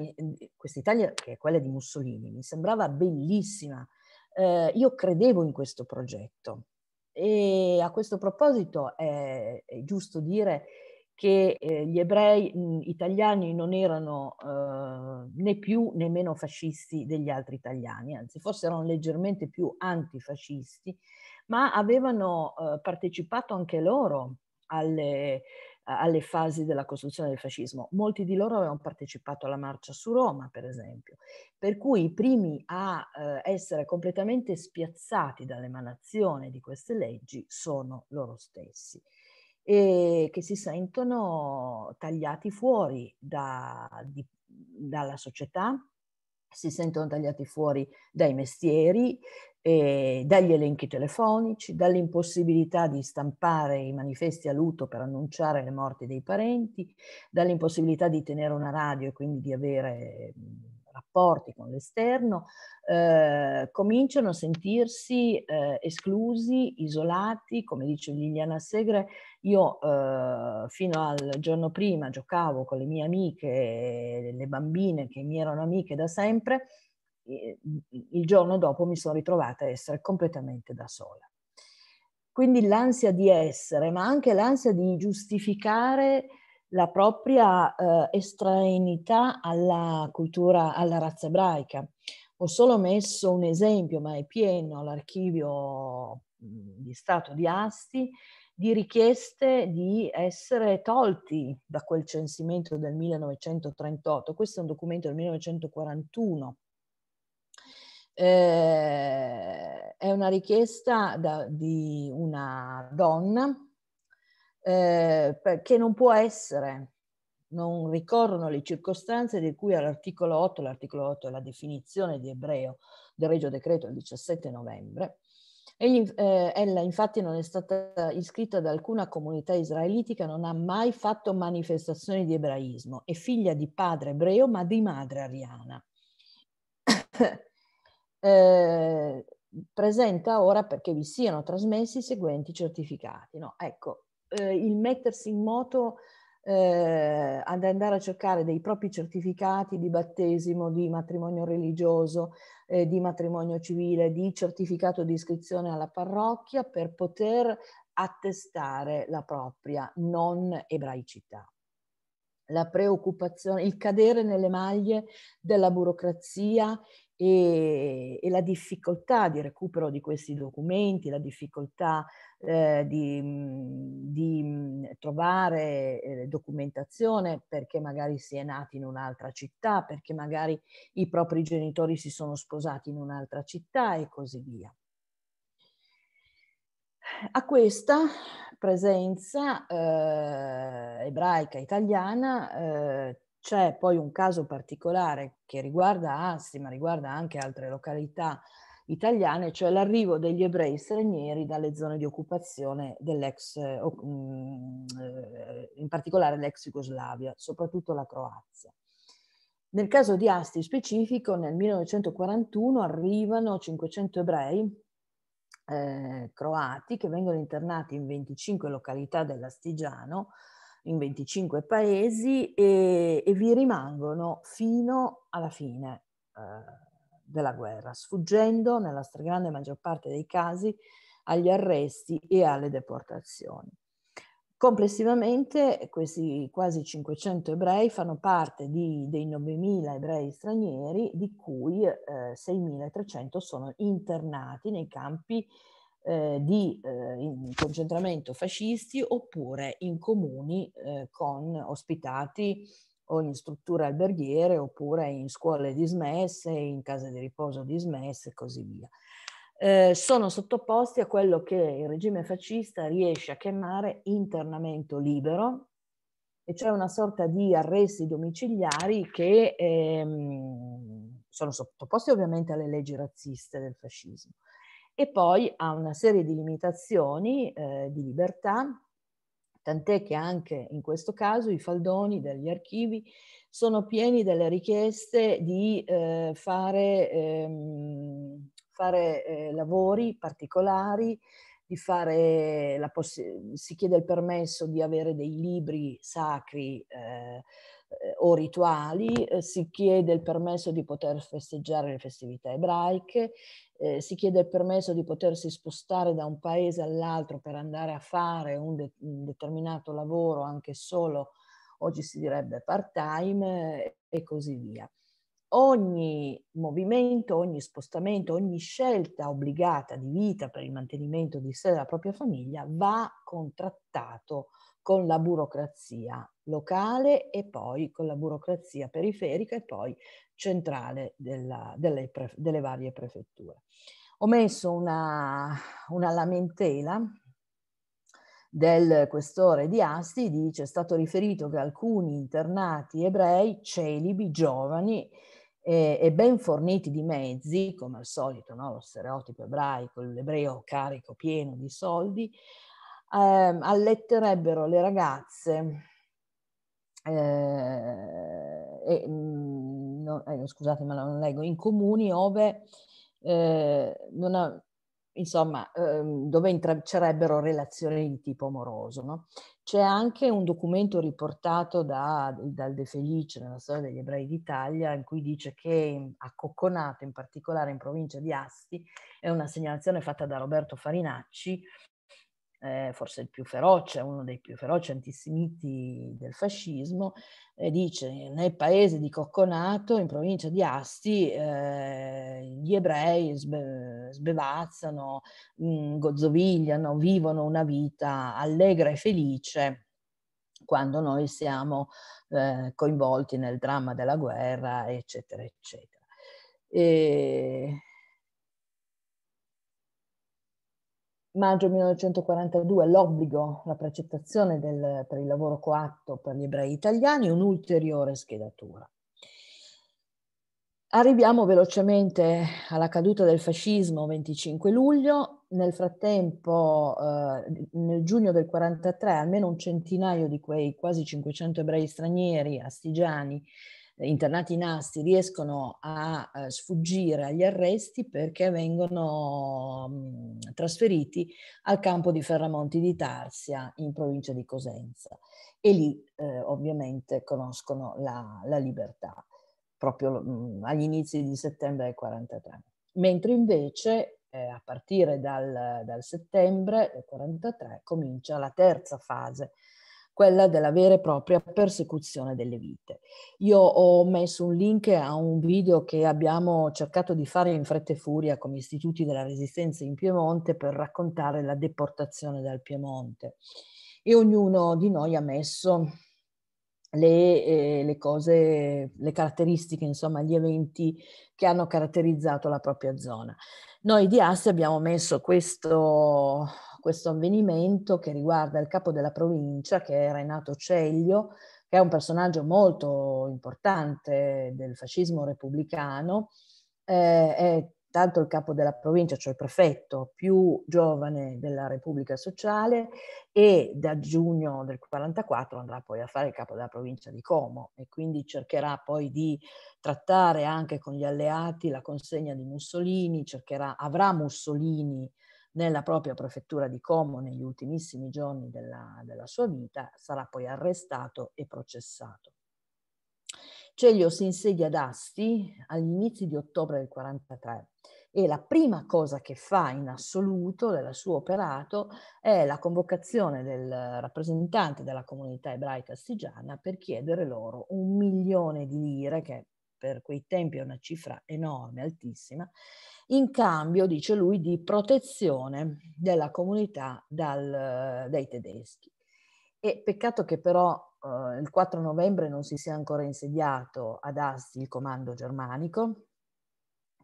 quest'Italia che è quella di Mussolini, mi sembrava bellissima. Eh, io credevo in questo progetto. E a questo proposito è, è giusto dire che eh, gli ebrei mh, italiani non erano eh, né più né meno fascisti degli altri italiani, anzi forse erano leggermente più antifascisti, ma avevano eh, partecipato anche loro alle, alle fasi della costruzione del fascismo. Molti di loro avevano partecipato alla marcia su Roma, per esempio, per cui i primi a eh, essere completamente spiazzati dall'emanazione di queste leggi sono loro stessi e che si sentono tagliati fuori da, di, dalla società, si sentono tagliati fuori dai mestieri, eh, dagli elenchi telefonici, dall'impossibilità di stampare i manifesti a luto per annunciare le morti dei parenti, dall'impossibilità di tenere una radio e quindi di avere rapporti con l'esterno, eh, cominciano a sentirsi eh, esclusi, isolati, come dice Liliana Segre, io eh, fino al giorno prima giocavo con le mie amiche, le bambine che mi erano amiche da sempre, mm, il giorno dopo mi sono ritrovata a essere completamente da sola. Quindi l'ansia di essere, ma anche l'ansia di giustificare la propria eh, estraneità alla cultura, alla razza ebraica. Ho solo messo un esempio, ma è pieno l'archivio di Stato di Asti, di richieste di essere tolti da quel censimento del 1938. Questo è un documento del 1941. Eh, è una richiesta da, di una donna eh, che non può essere, non ricorrono le circostanze di cui all'articolo 8, l'articolo 8 è la definizione di ebreo del Regio Decreto del 17 novembre, Egli, eh, ella infatti non è stata iscritta ad alcuna comunità israelitica, non ha mai fatto manifestazioni di ebraismo, è figlia di padre ebreo ma di madre ariana. eh, presenta ora perché vi siano trasmessi i seguenti certificati. No? Ecco, eh, il mettersi in moto eh, ad andare a cercare dei propri certificati di battesimo, di matrimonio religioso, eh, di matrimonio civile, di certificato di iscrizione alla parrocchia per poter attestare la propria non ebraicità. La preoccupazione, il cadere nelle maglie della burocrazia e, e, la difficoltà di recupero di questi documenti, la difficoltà eh, di, mm, di, mm, trovare eh, documentazione perché magari si è nati in un'altra città, perché magari i propri genitori si sono sposati in un'altra città e così via. A questa presenza eh, ebraica italiana eh, c'è poi un caso particolare che riguarda Asti, ma riguarda anche altre località italiane, cioè l'arrivo degli ebrei stranieri dalle zone di occupazione dell'ex, eh, mm, eh, in particolare l'ex Jugoslavia, soprattutto la Croazia. Nel caso di Asti specifico, nel 1941 arrivano 500 ebrei eh, croati che vengono internati in 25 località dell'Astigiano, in 25 paesi e, e vi rimangono fino alla fine eh, della guerra, sfuggendo nella stragrande maggior parte dei casi agli arresti e alle deportazioni. Complessivamente questi quasi 500 ebrei fanno parte di, dei 9.000 ebrei stranieri, di cui eh, 6.300 sono internati nei campi eh, di eh, concentramento fascisti oppure in comuni eh, con ospitati o in strutture alberghiere oppure in scuole dismesse, in case di riposo dismesse e così via. Eh, sono sottoposti a quello che il regime fascista riesce a chiamare internamento libero e cioè una sorta di arresti domiciliari che ehm, sono sottoposti ovviamente alle leggi razziste del fascismo, e poi ha una serie di limitazioni eh, di libertà, tant'è che anche in questo caso i faldoni degli archivi sono pieni delle richieste di eh, fare, ehm, fare eh, lavori particolari, di fare la si chiede il permesso di avere dei libri sacri eh, eh, o rituali, eh, si chiede il permesso di poter festeggiare le festività ebraiche, eh, si chiede il permesso di potersi spostare da un paese all'altro per andare a fare un, de- un determinato lavoro anche solo, oggi si direbbe part-time eh, e così via. Ogni movimento, ogni spostamento, ogni scelta obbligata di vita per il mantenimento di sé e della propria famiglia va contrattato con la burocrazia locale e poi con la burocrazia periferica e poi centrale della, delle, delle, varie prefetture. Ho messo una, una lamentela del questore di Asti, dice è stato riferito che alcuni internati ebrei, celibi, giovani, e, ben forniti di mezzi, come al solito no? lo stereotipo ebraico, l'ebreo carico pieno di soldi, ehm, alletterebbero le ragazze eh, e, mm, no, eh, scusate ma non leggo, in comuni ove eh, non ha, insomma, ehm, dove intreccerebbero relazioni di tipo amoroso. No? C'è anche un documento riportato da, dal De Felice nella storia degli ebrei d'Italia in cui dice che a Cocconato, in particolare in provincia di Asti, è una segnalazione fatta da Roberto Farinacci, eh, forse il più feroce, uno dei più feroci antisemiti del fascismo, eh, dice nel paese di Cocconato, in provincia di Asti, eh, gli ebrei sbe- sbevazzano, mh, mm, gozzovigliano, vivono una vita allegra e felice quando noi siamo eh, coinvolti nel dramma della guerra, eccetera, eccetera. E maggio 1942 l'obbligo, la precettazione del, per il lavoro coatto per gli ebrei italiani, un'ulteriore schedatura. Arriviamo velocemente alla caduta del fascismo 25 luglio, nel frattempo eh, nel giugno del 43 almeno un centinaio di quei quasi 500 ebrei stranieri astigiani internati in asti riescono a eh, sfuggire agli arresti perché vengono trasferiti al campo di Ferramonti di Tarsia in provincia di Cosenza e lì eh, ovviamente conoscono la, la libertà proprio agli inizi di settembre del 43. Mentre invece eh, a partire dal, dal settembre del 43 comincia la terza fase quella della vera e propria persecuzione delle vite. Io ho messo un link a un video che abbiamo cercato di fare in fretta e furia come istituti della resistenza in Piemonte per raccontare la deportazione dal Piemonte e ognuno di noi ha messo le, eh, le, cose, le caratteristiche, insomma, gli eventi che hanno caratterizzato la propria zona. Noi di Asse abbiamo messo questo, questo avvenimento che riguarda il capo della provincia, che è Renato Ceglio, che è un personaggio molto importante del fascismo repubblicano, eh, è tanto il capo della provincia, cioè il prefetto più giovane della Repubblica Sociale e da giugno del 44 andrà poi a fare il capo della provincia di Como e quindi cercherà poi di trattare anche con gli alleati la consegna di Mussolini, cercherà, avrà Mussolini nella propria prefettura di Como negli ultimissimi giorni della, della sua vita, sarà poi arrestato e processato. Celio si insedia ad Asti agli inizi di ottobre del 43 e la prima cosa che fa in assoluto del suo operato è la convocazione del rappresentante della comunità ebraica astigiana per chiedere loro un milione di lire, che per quei tempi è una cifra enorme, altissima, in cambio, dice lui, di protezione della comunità dal, dai tedeschi. E peccato che però eh, il 4 novembre non si sia ancora insediato ad Asti il comando germanico,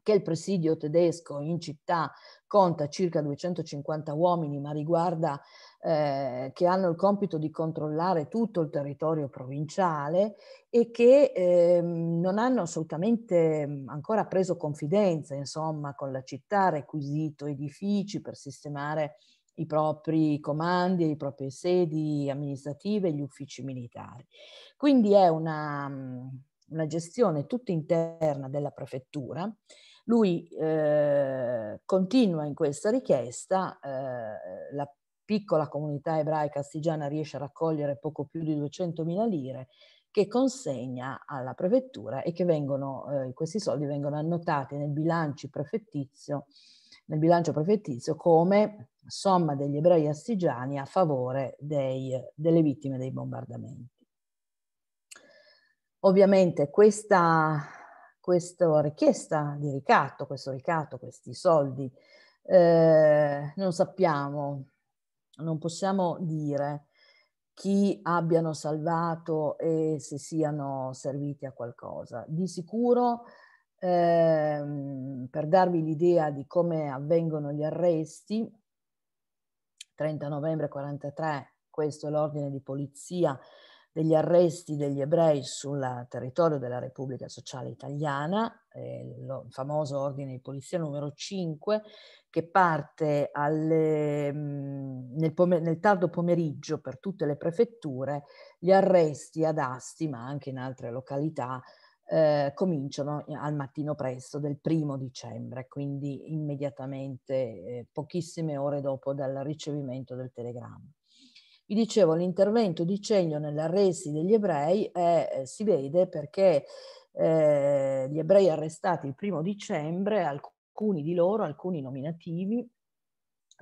che il presidio tedesco in città conta circa 250 uomini, ma riguarda eh, che hanno il compito di controllare tutto il territorio provinciale e che eh, non hanno assolutamente mm, ancora preso confidenza, insomma, con la città, requisito edifici per sistemare i propri comandi, le proprie sedi amministrative, gli uffici militari. Quindi è una, mm, una gestione tutta interna della prefettura lui eh, continua in questa richiesta, eh, la piccola comunità ebraica astigiana riesce a raccogliere poco più di 200.000 lire che consegna alla prefettura e che vengono, eh, questi soldi vengono annotati nel bilancio prefettizio, nel bilancio prefettizio come somma degli ebrei astigiani a favore dei, delle vittime dei bombardamenti. Ovviamente questa questa richiesta di ricatto, questo ricatto, questi soldi. Eh, non sappiamo, non possiamo dire chi abbiano salvato e se siano serviti a qualcosa. Di sicuro, ehm, per darvi l'idea di come avvengono gli arresti, 30 novembre 43, questo è l'ordine di polizia degli arresti degli ebrei sul territorio della Repubblica Sociale Italiana, il eh, famoso ordine di polizia numero 5, che parte alle, mm, nel, nel, tardo pomeriggio per tutte le prefetture, gli arresti ad Asti, ma anche in altre località, eh, cominciano al mattino presto del primo dicembre, quindi immediatamente, eh, pochissime ore dopo dal ricevimento del telegramma. Vi dicevo, l'intervento di Cegno nella degli ebrei è, eh, si vede perché eh, gli ebrei arrestati il primo dicembre, alcuni di loro, alcuni nominativi,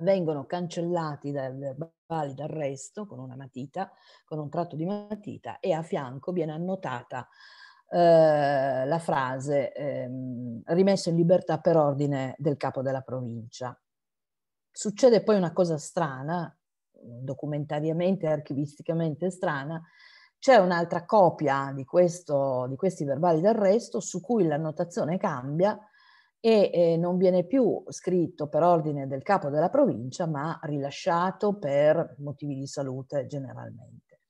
vengono cancellati dal verbale d'arresto con una matita, con un tratto di matita e a fianco viene annotata eh, la frase ehm, rimesso in libertà per ordine del capo della provincia. Succede poi una cosa strana documentariamente e archivisticamente strana, c'è un'altra copia di, questo, di questi verbali d'arresto su cui l'annotazione cambia e eh, non viene più scritto per ordine del capo della provincia, ma rilasciato per motivi di salute generalmente.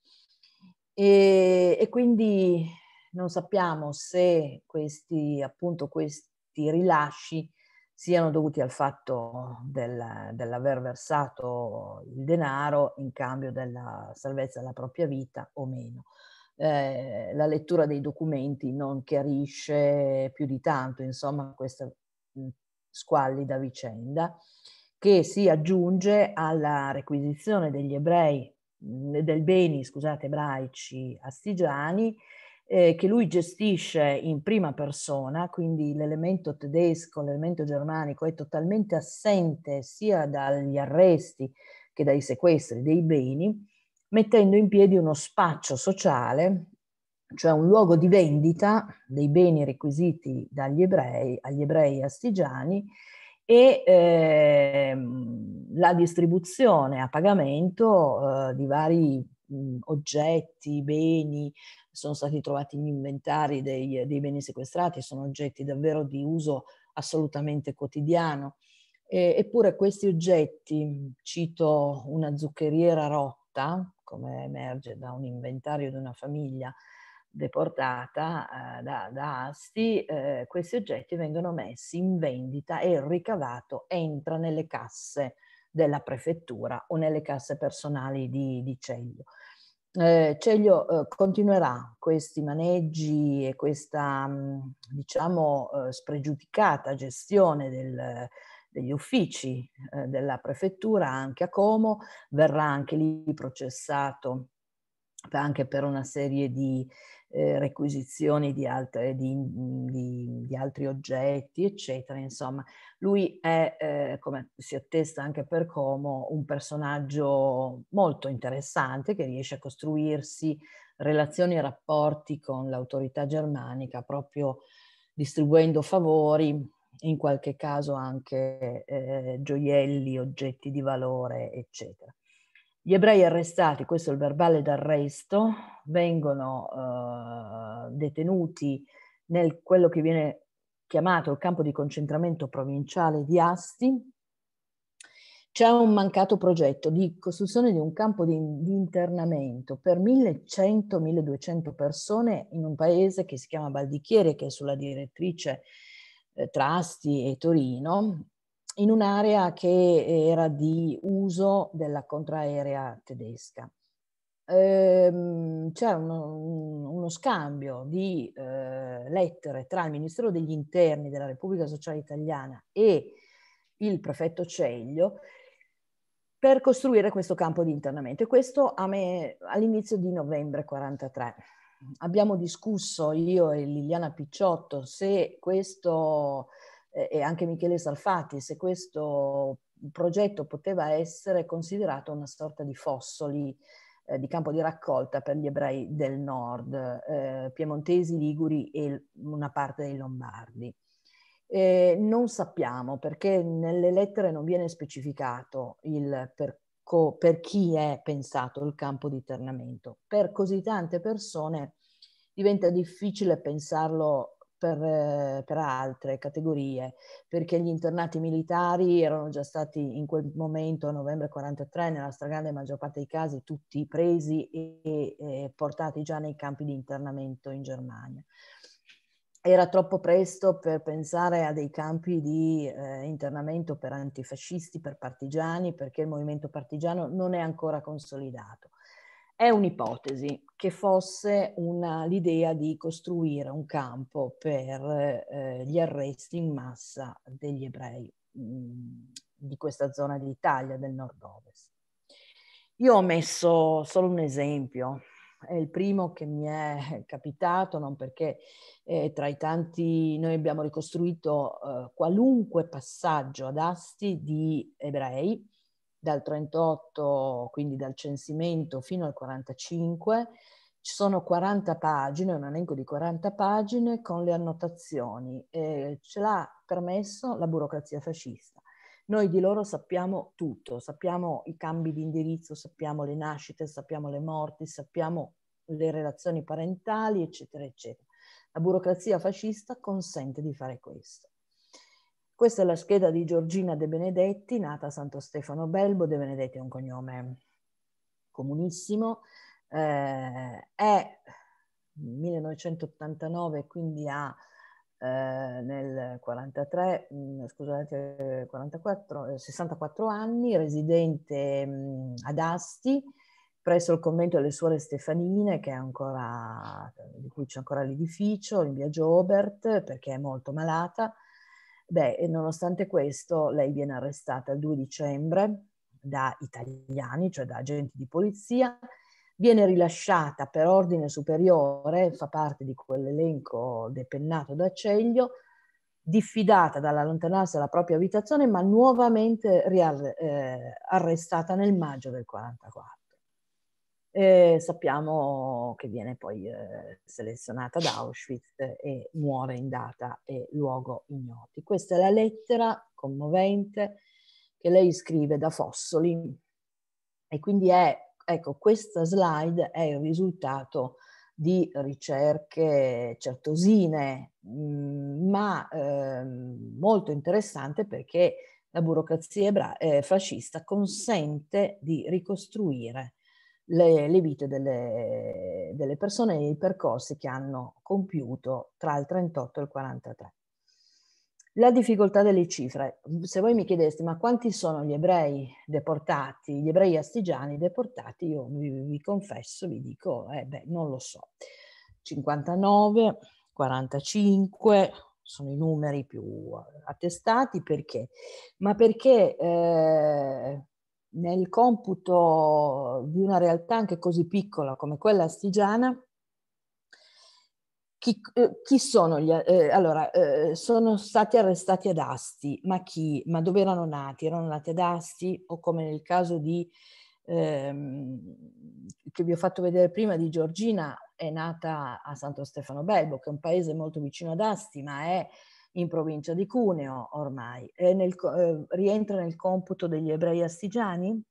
E, e quindi non sappiamo se questi, appunto, questi rilasci siano dovuti al fatto del, dell'aver versato il denaro in cambio della salvezza della propria vita o meno. Eh, la lettura dei documenti non chiarisce più di tanto, insomma, questa squallida vicenda che si aggiunge alla requisizione degli ebrei, del beni, scusate, ebraici astigiani eh, che lui gestisce in prima persona, quindi l'elemento tedesco, l'elemento germanico è totalmente assente sia dagli arresti che dai sequestri dei beni, mettendo in piedi uno spaccio sociale, cioè un luogo di vendita dei beni requisiti dagli ebrei agli ebrei astigiani e eh, la distribuzione a pagamento eh, di vari mh, mhmm, oggetti, beni, sono stati trovati in inventari dei, dei, beni sequestrati, sono oggetti davvero di uso assolutamente quotidiano. E, eppure questi oggetti, cito una zuccheriera rotta, come emerge da un inventario di una famiglia deportata eh, da, da, Asti, eh, questi oggetti vengono messi in vendita e il ricavato entra nelle casse della prefettura o nelle casse personali di, di Ceglio. Eh, Ceglio eh, continuerà questi maneggi e questa mm, diciamo eh, spregiudicata gestione del, degli uffici eh, della prefettura anche a Como, verrà anche lì processato anche per una serie di, eh, requisizioni di, altre, di, mhmm, di, di, altri oggetti, eccetera. Insomma, lui è, eh, come si attesta anche per Como, un personaggio molto interessante che riesce a costruirsi relazioni e rapporti con l'autorità germanica proprio distribuendo favori, in qualche caso anche eh, gioielli, oggetti di valore, eccetera. Gli ebrei arrestati, questo è il verbale d'arresto, vengono eh, detenuti nel quello che viene chiamato il campo di concentramento provinciale di Asti. C'è un mancato progetto di costruzione di un campo di, di internamento per 1100-1200 persone in un paese che si chiama Baldichiere, che è sulla direttrice eh, tra Asti e Torino, in un'area che era di uso della contraerea tedesca. Ehm, c'era uno, uno, scambio di eh, lettere tra il Ministero degli Interni della Repubblica Sociale Italiana e il prefetto Ceglio per costruire questo campo di internamento. E questo me, all'inizio di novembre 43. Abbiamo discusso io e Liliana Picciotto se questo eh, e anche Michele Salfati, se questo progetto poteva essere considerato una sorta di fossoli eh, di campo di raccolta per gli ebrei del nord, eh, piemontesi, liguri e una parte dei lombardi. Eh, non sappiamo perché nelle lettere non viene specificato il percorso per chi è pensato il campo di internamento. Per così tante persone diventa difficile pensarlo per, eh, per, altre categorie, perché gli internati militari erano già stati in quel momento, a novembre 43, nella stragrande maggior parte dei casi, tutti presi e, e portati già nei campi di internamento in Germania era troppo presto per pensare a dei campi di eh, internamento per antifascisti, per partigiani, perché il movimento partigiano non è ancora consolidato. È un'ipotesi che fosse una, l'idea di costruire un campo per eh, gli arresti in massa degli ebrei mh, mm, di questa zona d'Italia, del nord-ovest. Io ho messo solo un esempio, è il primo che mi è capitato, non perché eh, tra i tanti noi abbiamo ricostruito eh, qualunque passaggio ad Asti di ebrei dal 38, quindi dal censimento, fino al 45. Ci sono 40 pagine, un elenco di 40 pagine con le annotazioni. Eh, ce l'ha permesso la burocrazia fascista. Noi di loro sappiamo tutto, sappiamo i cambi di indirizzo, sappiamo le nascite, sappiamo le morti, sappiamo le relazioni parentali, eccetera, eccetera. La burocrazia fascista consente di fare questo. Questa è la scheda di Giorgina De Benedetti, nata a Santo Stefano Belbo. De Benedetti è un cognome comunissimo. Eh, è 1989, quindi ha eh, nel 43, mh, mm, scusate, 44, eh, 64 anni, residente mh, mm, ad Asti, presso il convento delle suore Stefanine, ancora, di cui c'è ancora l'edificio, in via Giobert, perché è molto malata Beh, e nonostante questo, lei viene arrestata il 2 dicembre da italiani, cioè da agenti di polizia, viene rilasciata per ordine superiore, fa parte di quell'elenco depennato da Ceglio, diffidata dall'allontanarsi dalla propria abitazione, ma nuovamente riar- eh, arrestata nel maggio del 1944 eh, sappiamo che viene poi eh, selezionata da Auschwitz e muore in data e luogo ignoti. Questa è la lettera commovente che lei scrive da Fossoli e quindi è, ecco, questa slide è il risultato di ricerche certosine, mh, mm, ma eh, molto interessante perché la burocrazia eh, fascista consente di ricostruire le, le vite delle, delle persone e i percorsi che hanno compiuto tra il 38 e il 43. La difficoltà delle cifre. Se voi mi chiedeste ma quanti sono gli ebrei deportati, gli ebrei astigiani deportati, io vi, vi confesso, vi dico, eh beh, non lo so. 59, 45 sono i numeri più attestati perché? Ma perché eh, nel computo di una realtà anche così piccola come quella astigiana, chi, eh, chi sono gli... Eh, allora, eh, sono stati arrestati ad Asti, ma chi? Ma dove erano nati? Erano nati ad Asti o come nel caso di, ehm, che vi ho fatto vedere prima di Giorgina, è nata a Santo Stefano Belbo, che è un paese molto vicino ad Asti, ma è in provincia di Cuneo ormai, nel, eh, rientra nel computo degli ebrei astigiani?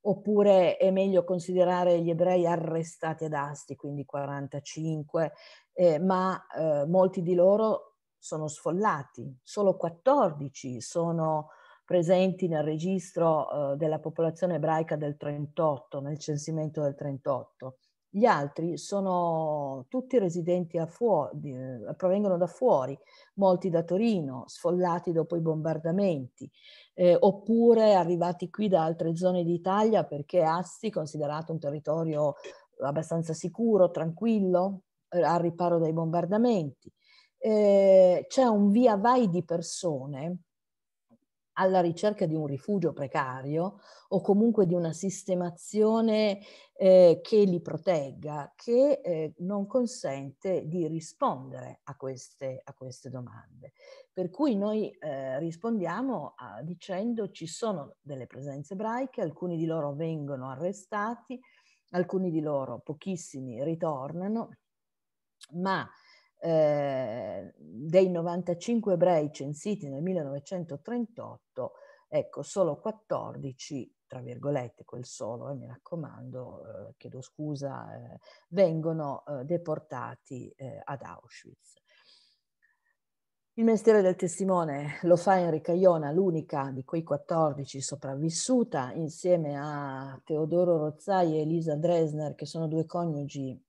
Oppure è meglio considerare gli ebrei arrestati ad Asti, quindi 45, eh, ma eh, molti di loro sono sfollati, solo 14 sono presenti nel registro eh, della popolazione ebraica del 38, nel censimento del 38. Gli altri sono tutti residenti a fuori, eh, provengono da fuori, molti da Torino, sfollati dopo i bombardamenti, eh, oppure arrivati qui da altre zone d'Italia perché Asti, considerato un territorio abbastanza sicuro, tranquillo, eh, al riparo dai bombardamenti. Eh, c'è un via vai di persone alla ricerca di un rifugio precario o comunque di una sistemazione eh, che li protegga, che eh, non consente di rispondere a queste, a queste domande. Per cui noi eh, rispondiamo a, dicendo ci sono delle presenze ebraiche, alcuni di loro vengono arrestati, alcuni di loro, pochissimi, ritornano, ma eh, dei 95 ebrei censiti nel 1938, ecco, solo 14, tra virgolette, quel solo, eh, mi raccomando, eh, chiedo scusa, eh, vengono eh, deportati eh, ad Auschwitz. Il mestiere del testimone lo fa Enrica Iona, l'unica di quei 14 sopravvissuta, insieme a Teodoro Rozzai e Elisa Dresner, che sono due coniugi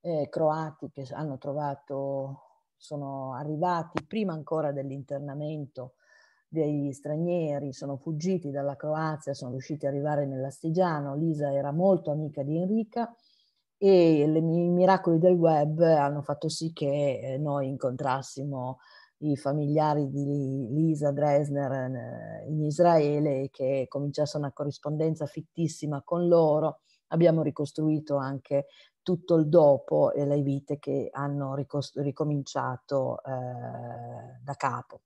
eh, croati che hanno trovato, sono arrivati prima ancora dell'internamento degli stranieri, sono fuggiti dalla Croazia, sono riusciti ad arrivare nell'Astigiano, Lisa era molto amica di Enrica e le, i miracoli del web hanno fatto sì che eh, noi incontrassimo i familiari di Lisa Dresner eh, in Israele e che cominciasse una corrispondenza fittissima con loro. Abbiamo ricostruito anche tutto il dopo e le vite che hanno ricost- ricominciato eh, da capo.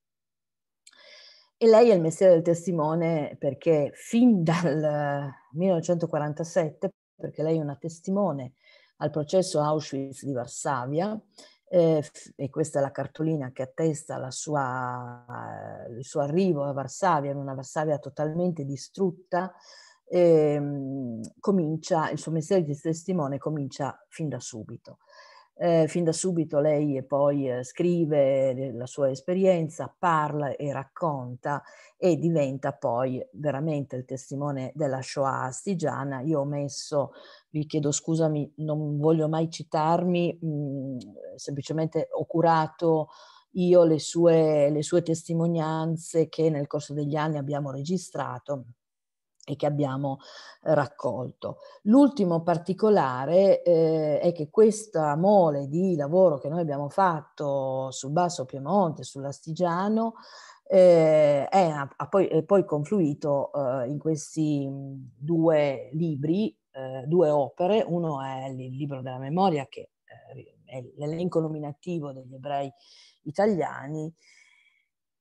E lei è il mestiere del testimone perché fin dal 1947, perché lei è una testimone al processo Auschwitz di Varsavia, eh, e questa è la cartolina che attesta sua, il suo arrivo a Varsavia, in una Varsavia totalmente distrutta, ehm, comincia, il suo mestiere di testimone comincia fin da subito. Eh, fin da subito lei poi eh, scrive la sua esperienza, parla e racconta e diventa poi veramente il testimone della Shoah astigiana. Io ho messo, vi chiedo scusami, non voglio mai citarmi, mh, mm, semplicemente ho curato io le sue, le sue testimonianze che nel corso degli anni abbiamo registrato e che abbiamo eh, raccolto. L'ultimo particolare eh, è che questa mole di lavoro che noi abbiamo fatto sul Basso Piemonte, sull'Astigiano, eh, è, è, poi, è, poi, confluito eh, in questi mm, due libri, eh, due opere. Uno è il libro della memoria, che eh, è l'elenco nominativo degli ebrei italiani,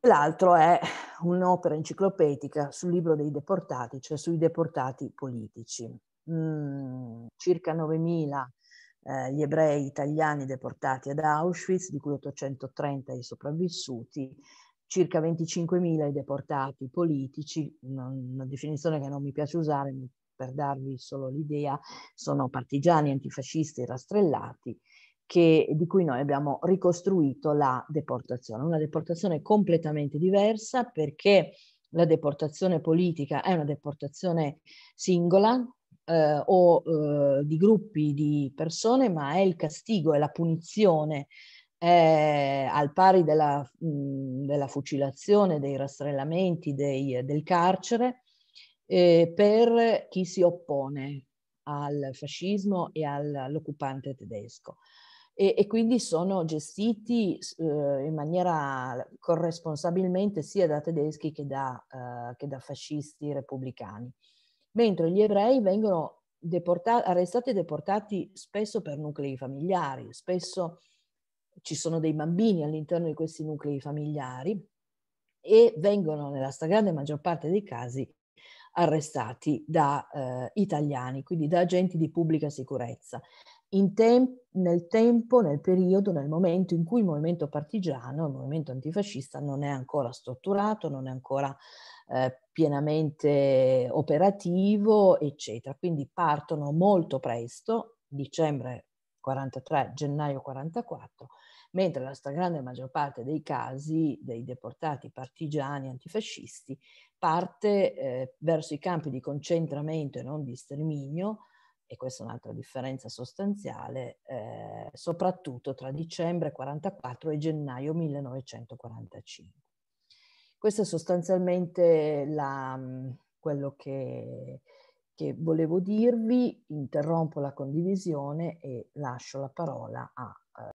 l'altro è un'opera enciclopedica sul libro dei deportati, cioè sui deportati politici. Mm, circa 9.000 eh, gli ebrei italiani deportati ad Auschwitz, di cui 830 i sopravvissuti, circa 25.000 i deportati politici, una, una definizione che non mi piace usare per darvi solo l'idea, sono partigiani antifascisti rastrellati, che, di cui noi abbiamo ricostruito la deportazione. Una deportazione completamente diversa perché la deportazione politica è una deportazione singola eh, o eh, di gruppi di persone, ma è il castigo, è la punizione eh, al pari della, mh, della, fucilazione, dei rastrellamenti, dei, del carcere, eh, per chi si oppone al fascismo e all'occupante tedesco e, e quindi sono gestiti eh, in maniera corresponsabilmente sia da tedeschi che da, eh, che da fascisti repubblicani. Mentre gli ebrei vengono deportati, arrestati e deportati spesso per nuclei familiari, spesso ci sono dei bambini all'interno di questi nuclei familiari e vengono nella stragrande maggior parte dei casi arrestati da eh, italiani, quindi da agenti di pubblica sicurezza tem- nel tempo, nel periodo, nel momento in cui il movimento partigiano, il movimento antifascista non è ancora strutturato, non è ancora eh, pienamente operativo, eccetera. Quindi partono molto presto, dicembre 43, gennaio 44, mentre la stragrande maggior parte dei casi dei deportati partigiani antifascisti parte eh, verso i campi di concentramento e non di sterminio e questa è un'altra differenza sostanziale, eh, soprattutto tra dicembre 1944 e gennaio 1945. Questo è sostanzialmente la, mm, quello che, che volevo dirvi, interrompo la condivisione e lascio la parola a